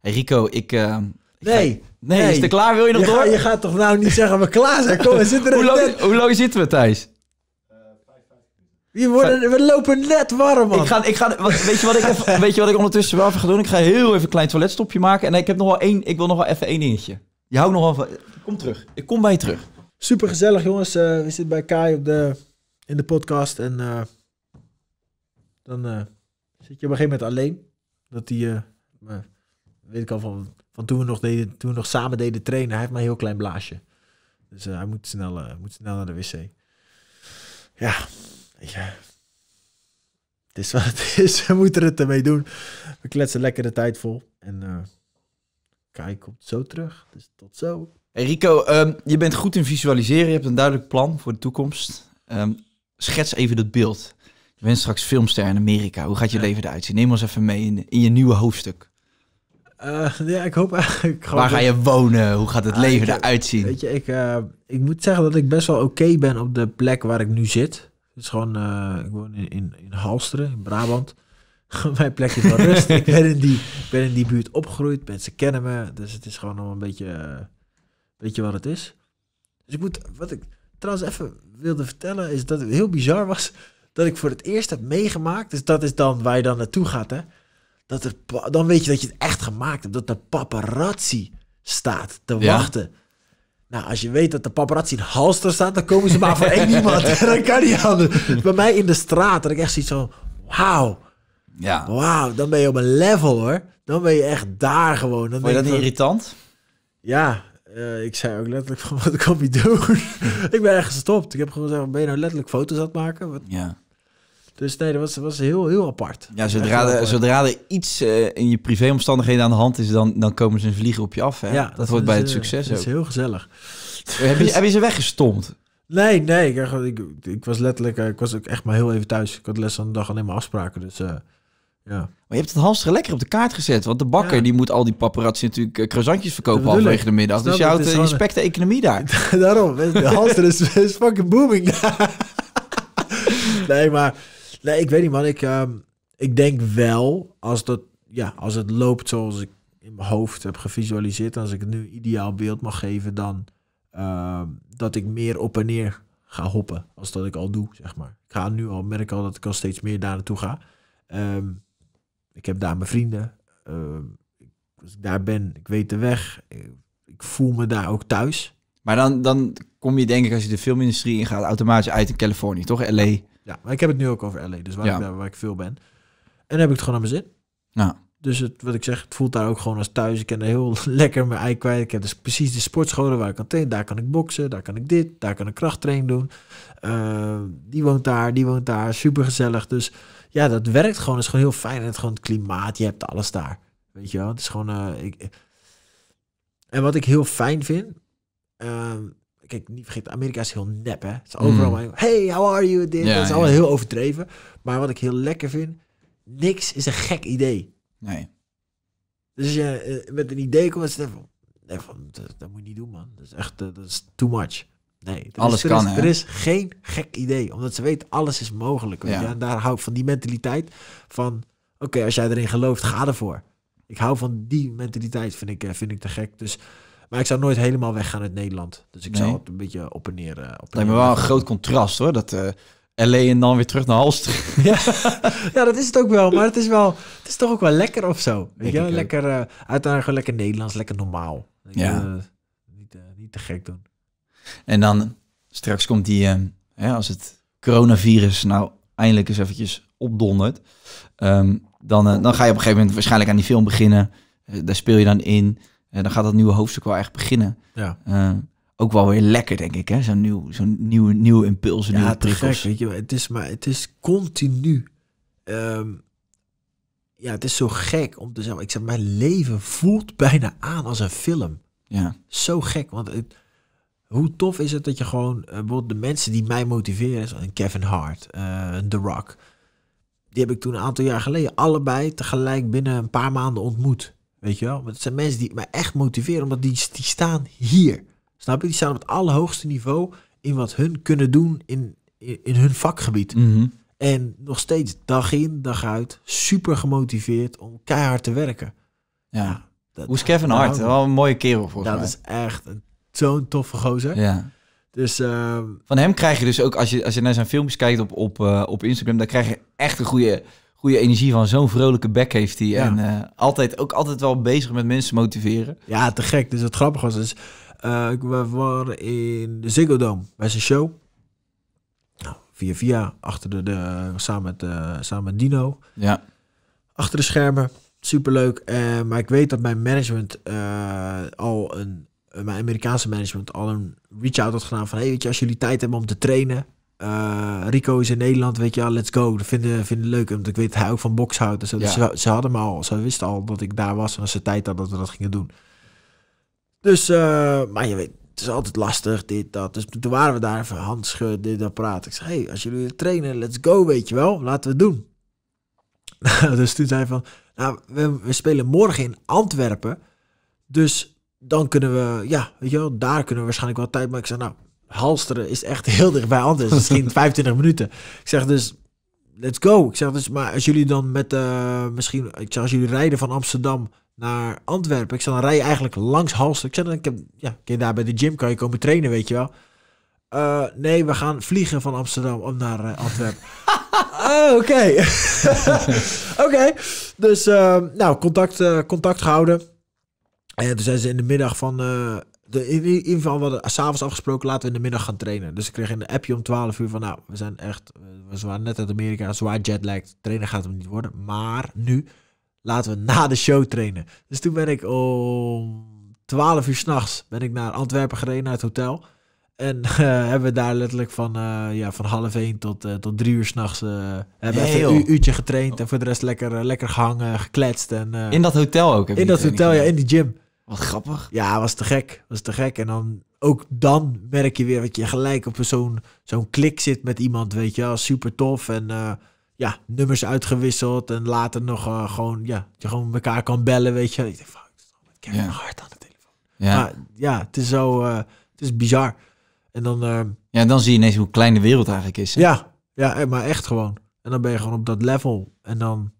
Rico, ik. Eh, ik nee. Nee, is het klaar? Wil je nog door? Ga, je gaat toch nou niet zeggen we klaar zijn? Kom, we zitten er hoe, lang, hoe lang zitten we, Thijs? Worden, we lopen net warm, man. Ik ga, ik ga, weet, je wat ik even, weet je wat ik ondertussen wel even ga doen? Ik ga heel even een klein toiletstopje maken. En ik, heb nog wel één, ik wil nog wel even één dingetje. Je houdt nog wel van... Kom terug. Ik kom bij je terug. Super gezellig, jongens. Eh, we zitten bij Kai op de, in de podcast. En eh, dan eh, zit je op een gegeven moment alleen. Dat die, weet ik al van, van toen, we nog deden, toen we nog samen deden trainen. Hij heeft maar een heel klein blaasje. Dus hij moet snel, moet snel naar de wc. Ja, weet je. Het is wat het is. We moeten het ermee doen. We kletsen lekker de tijd vol. En Kai komt zo terug. Dus tot zo. Hey Rico, ehm, je bent goed in visualiseren. Je hebt een duidelijk plan voor de toekomst. Ehm, schets even dat beeld. Je bent straks filmster in Amerika. Hoe gaat je leven eruit zien? Neem ons even mee in, in je nieuwe hoofdstuk. Eh, ja, ik hoop eigenlijk Waar ga je wonen? Hoe gaat het ah, leven eh, eruit zien? Weet je, ik, eh, ik moet zeggen dat ik best wel oké ben op de plek waar ik nu zit. Het is gewoon, ik woon in, in, Halsteren, in Brabant. Mijn plekje van rust. ik, ben in die, ben in die buurt opgegroeid, mensen kennen me. Dus het is gewoon nog een beetje Weet je wat het is? Dus ik moet, wat ik trouwens even wilde vertellen, is dat het heel bizar was dat ik voor het eerst heb meegemaakt. Dus dat is dan waar je dan naartoe gaat, hè? Dat er, dan weet je dat je het echt gemaakt hebt. Dat de paparazzi staat te wachten. Nou, als je weet dat de paparazzi in halster staat, dan komen ze maar voor één iemand. Dan kan je anders. Bij mij in de straat, dat ik echt zoiets van, wauw. Ja. Wauw, dan ben je op een level hoor. Dan ben je echt daar gewoon. Dan Vond je dat niet irritant? Ja, uh, ik zei ook letterlijk van, wat kan ik doen? ik ben echt gestopt. Ik heb gewoon zeggen ben je nou letterlijk foto's aan het maken? Ja. Dus nee, dat was, was heel, heel apart. Ja, zodra, zodra er iets eh, in je privéomstandigheden aan de hand is, dan, dan komen ze een vliegen op je af. Hè? Ja, dat, wordt bij het eh, succes Dat is heel gezellig. Dus- heb, je, ze weggestompt? Nee, nee. Ik, ik, ik was letterlijk, ik was ook echt maar heel even thuis. Ik had les aan de dag alleen maar afspraken, dus... Ja. Maar je hebt het hamster lekker op de kaart gezet. Want de bakker die moet al die paparazzi natuurlijk eh, croissantjes verkopen halverwege de middag. dus je houdt de inspecte economie daar. Daarom, de hamster is, fucking booming. nee, maar nee, ik weet niet man. Ik, ehm, ik denk wel, als, dat, ja, als het loopt zoals ik in mijn hoofd heb gevisualiseerd. Als ik het nu ideaal beeld mag geven, dan ehm, dat ik meer op en neer ga hoppen. Als dat ik al doe, zeg maar. Ik ga nu al, merk al dat ik al steeds meer daar naartoe ga. Um, ik heb daar mijn vrienden. Ehm, als ik daar ben, ik weet de weg. Eh, ik, voel me daar ook thuis. Maar dan, dan kom je denk ik als je de filmindustrie ingaat automatisch uit in Californië, toch? L.A. Ja, maar ik heb het nu ook over L.A., dus waar, ik, waar ik veel ben. En dan heb ik het gewoon aan mijn zin. Nou. Dus het, wat ik zeg, het voelt daar ook gewoon als thuis. Ik ken er heel lekker mijn ei kwijt. Ik heb dus precies de sportscholen waar ik kan trainen. Daar kan ik boksen, daar kan ik dit, daar kan ik krachttraining doen. Ehm, die woont daar, die woont daar. Super gezellig. Dus ja, dat werkt gewoon. Het is gewoon heel fijn. En het, gewoon het klimaat, je hebt alles daar. Weet je wel? Het is gewoon... Eh, ik... Eh, en wat ik heel fijn vind... Ehm, kijk, niet vergeet, Amerika is heel nep, hè? Het is overal mm. Hey, how are you? Dit, ja, dat is allemaal heel overdreven. Maar wat ik heel lekker vind... Niks is een gek idee. Nee. Dus als je eh, met een idee komt, is het Nee, van, dat, dat, moet je niet doen, man. Dat is echt, dat is too much. Nee, er alles is, er kan. Is, er is geen gek idee, omdat ze weten alles is mogelijk. ja. En daar hou ik van die mentaliteit van, oké, als jij erin gelooft, ga ervoor. Ik hou van die mentaliteit, vind ik, eh, vind ik te gek. Dus, maar ik zou nooit helemaal weggaan uit Nederland. Dus ik zou het een beetje op en neer. Uh, op nee, maar wel een groot contrast hoor. Dat uh, eh, LA en dan weer terug naar Halster. ja. ja, dat is het ook wel. Maar het is, wel, het is toch ook wel lekker of zo. Weet je? Lekker, uh, uiteindelijk lekker Nederlands, lekker normaal. Ja. niet, niet te gek doen. En dan straks komt die, ehm, als het coronavirus nou eindelijk eens eventjes opdondert, ehm, dan, eh, dan ga je op een gegeven moment waarschijnlijk aan die film beginnen. Eh, daar speel je dan in. en eh, dan gaat dat nieuwe hoofdstuk wel echt beginnen. Ja. ook wel weer lekker, denk ik, hè? Zo'n nieuw, zo'n nieuwe, nieuwe impuls, ja, nieuwe prikkels. weet het is maar, het is continu. Ehm, ja, het is zo gek om te zeggen. Ik zeg, mijn leven voelt bijna aan als een film. Ja. Zo gek, want het, hoe tof is het dat je gewoon, eh, bijvoorbeeld de mensen die mij motiveren, zoals Kevin Hart, uh, The Rock, die heb ik toen een aantal jaar geleden allebei tegelijk binnen een paar maanden ontmoet. Weet je wel? Want het zijn mensen die mij echt motiveren, omdat die, die staan hier. Snap je? Die staan op het allerhoogste niveau in wat hun kunnen doen in, in, hun vakgebied. Mhm. En nog steeds dag in, dag uit, super gemotiveerd om keihard te werken. Ja. Hoe is Kevin nou, Hart? Wel een mooie kerel volgens mij. Dat is echt een zo'n toffe gozer. Ja. Dus, ehm, Van hem krijg je dus ook, als je, als je naar zijn filmpjes kijkt op, op, eh, op Instagram, dan krijg je echt een goede, goede energie van. Zo'n vrolijke bek heeft hij. En eh, altijd, ook altijd wel bezig met mensen motiveren. Ja, te gek. Dus het grappig was, dus, we waren in de Ziggo Dome bij zijn show. Nou, via via, achter de, de samen, met, samen Dino. Ja. Achter de schermen. Superleuk. maar ik weet dat mijn management al een eh, mijn Amerikaanse management al een reach-out had gedaan van... hey, weet je, als jullie tijd hebben om te trainen... Eh, Rico is in Nederland, weet je, let's go. Dat vinden, vinden leuk, want ik weet dat hij ook van box houdt. Dus ze, ze, hadden me al, ze wisten al dat ik daar was en als ze tijd hadden dat we dat gingen doen. Dus, eh, maar je weet, het is altijd lastig, dit, dat. Dus toen waren we daar even handschud, dit, dat, praten. Ik zei, hey, als jullie willen trainen, let's go, weet je wel. Laten we het doen. dus toen zei van, nou, we, we spelen morgen in Antwerpen. Dus dan kunnen we, ja, weet je wel, daar kunnen we waarschijnlijk wel tijd. Maar ik zeg, nou, halsteren is echt heel dichtbij anders. Misschien 25 minuten. Ik zeg dus, let's go. Ik zeg dus, maar als jullie dan met, eh, misschien, ik zeg, als jullie rijden van Amsterdam naar Antwerpen. Ik zeg, dan rij je eigenlijk langs Halster. Ik zeg, dan, ik heb, ja, kun je daar bij de gym kan je komen trainen, weet je wel. Eh, nee, we gaan vliegen van Amsterdam om naar eh, Antwerpen. oh, oké. oké. Dus, nou, contact, contact gehouden. En eh, toen zijn ze in de middag van... Eh, de, in ieder geval, we hadden eh, s'avonds afgesproken, laten we in de middag gaan trainen. Dus ik kreeg een appje om 12 uur van, nou, we zijn echt, we zwaar net uit Amerika, zwaar jetlag. Trainen gaat hem niet worden, maar nu laten we na de show trainen. Dus toen ben ik om 12 uur s'nachts ben ik naar Antwerpen gereden, naar het hotel. En hebben we daar letterlijk van, ja, van half 1 tot, uh, tot drie uur s'nachts. hebben we een uurtje getraind en voor de rest lekker, lekker gehangen, gekletst. En, in dat hotel ook? in dat hotel, ja, in die gym. Wat grappig. Ja, was te gek. Was te gek. En dan ook dan merk je weer dat je gelijk op zo'n zo'n klik zit met iemand, weet je wel. Super tof en eh, ja, nummers uitgewisseld en later nog eh, gewoon, ja, je gewoon elkaar kan bellen, weet je. Ik denk, fuck, ja. Hart aan de telefoon. Ja, maar, ja het is zo, eh, het is bizar. En dan... ja, dan zie je ineens hoe klein de wereld eigenlijk is. Ja, ja, maar echt gewoon. En dan ben je gewoon op dat level. En dan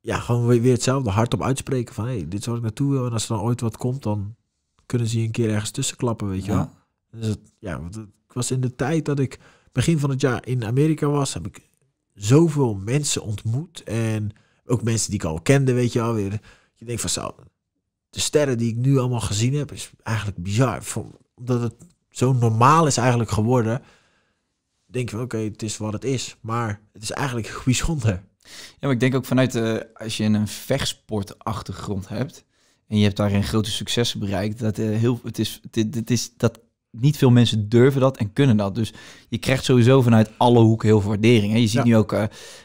ja, gewoon weer hetzelfde. Hardop uitspreken van hey, dit is ik naartoe wil. En als er dan ooit wat komt, dan kunnen ze hier een keer ergens tussenklappen, weet je wel. Dus het, ja, want ik was in de tijd dat ik begin van het jaar in Amerika was, heb ik zoveel mensen ontmoet. En ook mensen die ik al kende, weet je wel. Weer, je denkt van zo, de sterren die ik nu allemaal gezien heb, is eigenlijk bizar. Omdat het zo normaal is eigenlijk geworden, denk je van oké, het is wat het is. Maar het is eigenlijk bijzonder. Ja, maar ik denk ook vanuit, als je een vechtsportachtergrond hebt en je hebt daarin grote successen bereikt, dat eh, heel, het is, dit, dit is, dat niet veel mensen durven dat en kunnen dat. Dus je krijgt sowieso vanuit alle hoeken heel veel waardering. Hè? Je ziet nu ook, uh,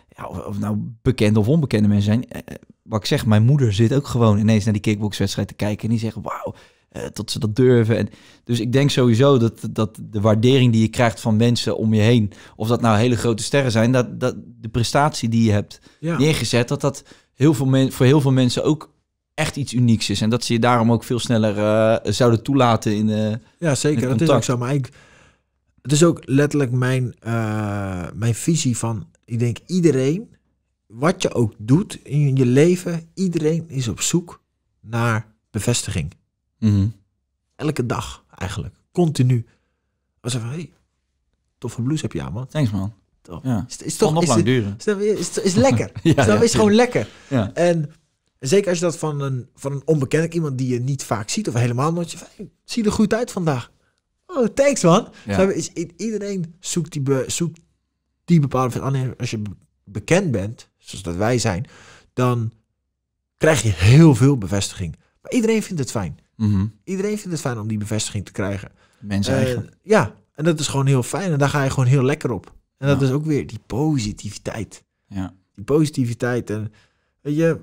ja, of, nou bekende of onbekende mensen zijn, eh, wat ik zeg, mijn moeder zit ook gewoon ineens naar die kickboxwedstrijd te kijken en die zegt, wauw, dat eh, tot ze dat durven. En dus ik denk sowieso dat, dat de waardering die je krijgt van mensen om je heen, of dat nou hele grote sterren zijn, dat, dat de prestatie die je hebt neergezet, dat dat heel veel men, voor heel veel mensen ook echt iets unieks is. En dat ze je daarom ook veel sneller eh, zouden toelaten in. Eh, ja, zeker. dat is ook zo. Maar ik, het is ook letterlijk mijn, mijn visie van, ik denk iedereen, wat je ook doet in je leven, iedereen is op zoek naar bevestiging. Mhm. Elke dag eigenlijk. Continu. We zeggen van, hey, toffe blues heb je aan, man. Thanks, man. Het Ja. Is, is nog lang duren. Is, is, is lekker. ja, is gewoon lekker. Ja. En zeker als je dat van een, van een iemand die je niet vaak ziet of helemaal nooit, van, hey, zie er goed uit vandaag. Oh, thanks man. Is, iedereen zoekt die, zoekt die bepaalde... Ah, als je bekend bent, zoals dat wij zijn, dan krijg je heel veel bevestiging. Maar iedereen vindt het fijn. Mhm. Iedereen vindt het fijn om die bevestiging te krijgen. Mensen eh, uh, Ja, en dat is gewoon heel fijn. En daar ga je gewoon heel lekker op. En dat is ook weer die positiviteit. Ja. Die positiviteit. En weet je,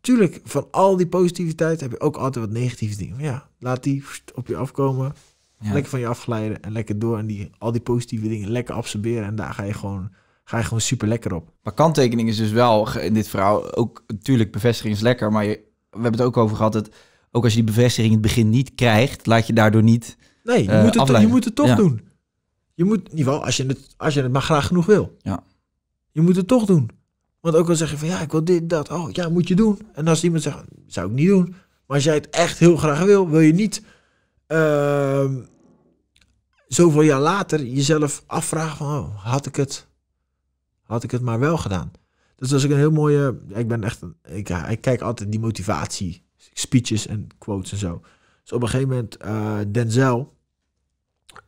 tuurlijk, van al die positiviteit heb je ook altijd wat negatieve dingen. ja, laat die op je afkomen. Lekker van je afglijden en lekker door. En die, al die positieve dingen lekker absorberen. En daar ga je gewoon, ga je gewoon super lekker op. Maar kanttekening is dus wel in dit verhaal ook natuurlijk bevestiging is lekker. Maar we hebben het ook over gehad. Het, ook als je die bevestiging in het begin niet krijgt, laat je daardoor niet. Nee, je, eh, moet, het, je moet het toch doen. Je moet, in ieder geval, als je, het, als je het maar graag genoeg wil. Ja. Je moet het toch doen. Want ook al zeg je van ja, ik wil dit, dat. Oh ja, moet je doen. En als iemand zegt, zou ik niet doen. Maar als jij het echt heel graag wil, wil je niet uh, zoveel jaar later jezelf afvragen van oh, had ik het, had ik het maar wel gedaan. Dus dat is een heel mooie. Ik ben echt. ik kijk altijd die motivatie speeches en quotes en zo. Dus op een gegeven moment, eh, Denzel,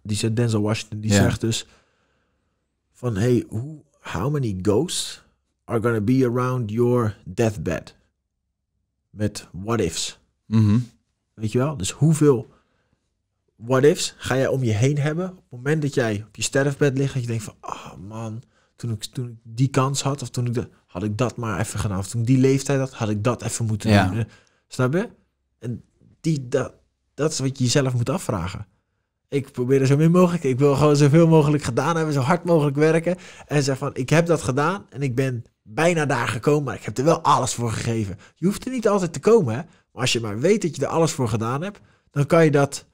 die zegt, Denzel Washington, die zegt dus van, hey, how many ghosts are gonna be around your deathbed? Met what ifs. Mhm. Weet je wel? Dus hoeveel what ifs ga jij om je heen hebben op het moment dat jij op je sterfbed ligt, dat je denkt van, oh man, toen ik, toen ik die kans had, of toen ik de, had ik dat maar even gedaan, of toen die leeftijd had, had ik dat even moeten ja. doen. Snap je? En die, dat, dat is wat je jezelf moet afvragen. Ik probeer er zo min mogelijk. Ik wil gewoon zoveel mogelijk gedaan hebben, zo hard mogelijk werken. En zeg van, ik heb dat gedaan en ik ben bijna daar gekomen, maar ik heb er wel alles voor gegeven. Je hoeft er niet altijd te komen, hè? Maar als je maar weet dat je er alles voor gedaan hebt, dan kan je dat,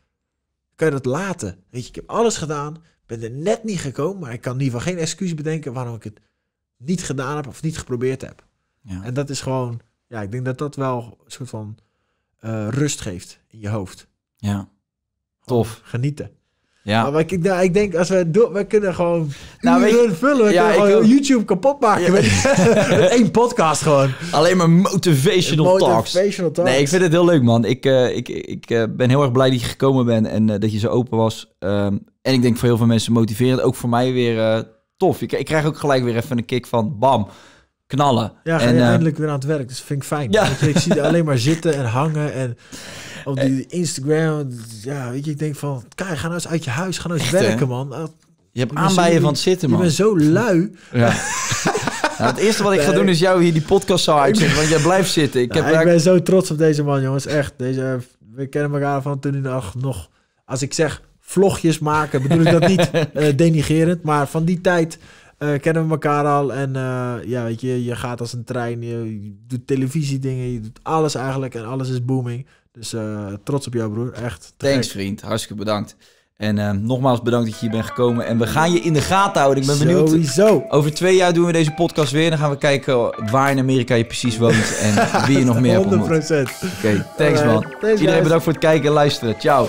kan je dat laten. Weet je, ik heb alles gedaan, ben er net niet gekomen, maar ik kan in ieder geval geen excuus bedenken waarom ik het niet gedaan heb of niet geprobeerd heb. Ja. En dat is gewoon ja, ik denk dat dat wel een soort van eh, rust geeft in je hoofd. Ja. Tof. Genieten. Ja. Maar ik, nou, ik denk, als wij door, kunnen gewoon nou, weet je, vullen. We kunnen YouTube kapot maken. Ja. Met één podcast gewoon. Alleen maar motivational, motivational talks. Nee, ik vind het heel leuk, man. Ik, eh, ik, ik eh, ben heel erg blij dat je gekomen bent en dat je zo open was. Ehm, en ik denk voor heel veel mensen motiverend. Ook voor mij weer tof. Ik, ik krijg ook gelijk weer even een kick van bam knallen. Ja, ga je eh, eindelijk weer aan het werk. Dus vind ik fijn. Ja. ik zie je alleen maar zitten en hangen en op die eh. Instagram. Ja, weet je, ik denk van, kijk, ga nou eens uit je huis, ga nou eens werken, man. Ah, je hebt aanbijen van het zitten, man. Je bent zo lui. Ja. Nou, het eerste wat ik ga doen is jou hier die zou uitzetten, want jij blijft zitten. Ik, heb ben zo trots op deze man, jongens. Echt, deze, eh, we kennen elkaar van toen in de nog. Als ik zeg vlogjes maken, bedoel ik dat niet denigerend, maar van die tijd eh, kennen we elkaar al. En eh, ja, weet je, je gaat als een trein. Je, doet televisiedingen. Je doet alles eigenlijk. En alles is booming. Dus eh, trots op jou, broer. Echt. Thanks, vriend. Hartstikke bedankt. En nogmaals bedankt dat je hier bent gekomen. En we gaan je in de gaten houden. Ik ben benieuwd. Sowieso. Over twee jaar doen we deze podcast weer. Dan gaan we kijken waar in Amerika je precies woont. en wie je nog meer hebt 100%. Oké, thanks man. Iedereen bedankt voor het kijken en luisteren. Ciao.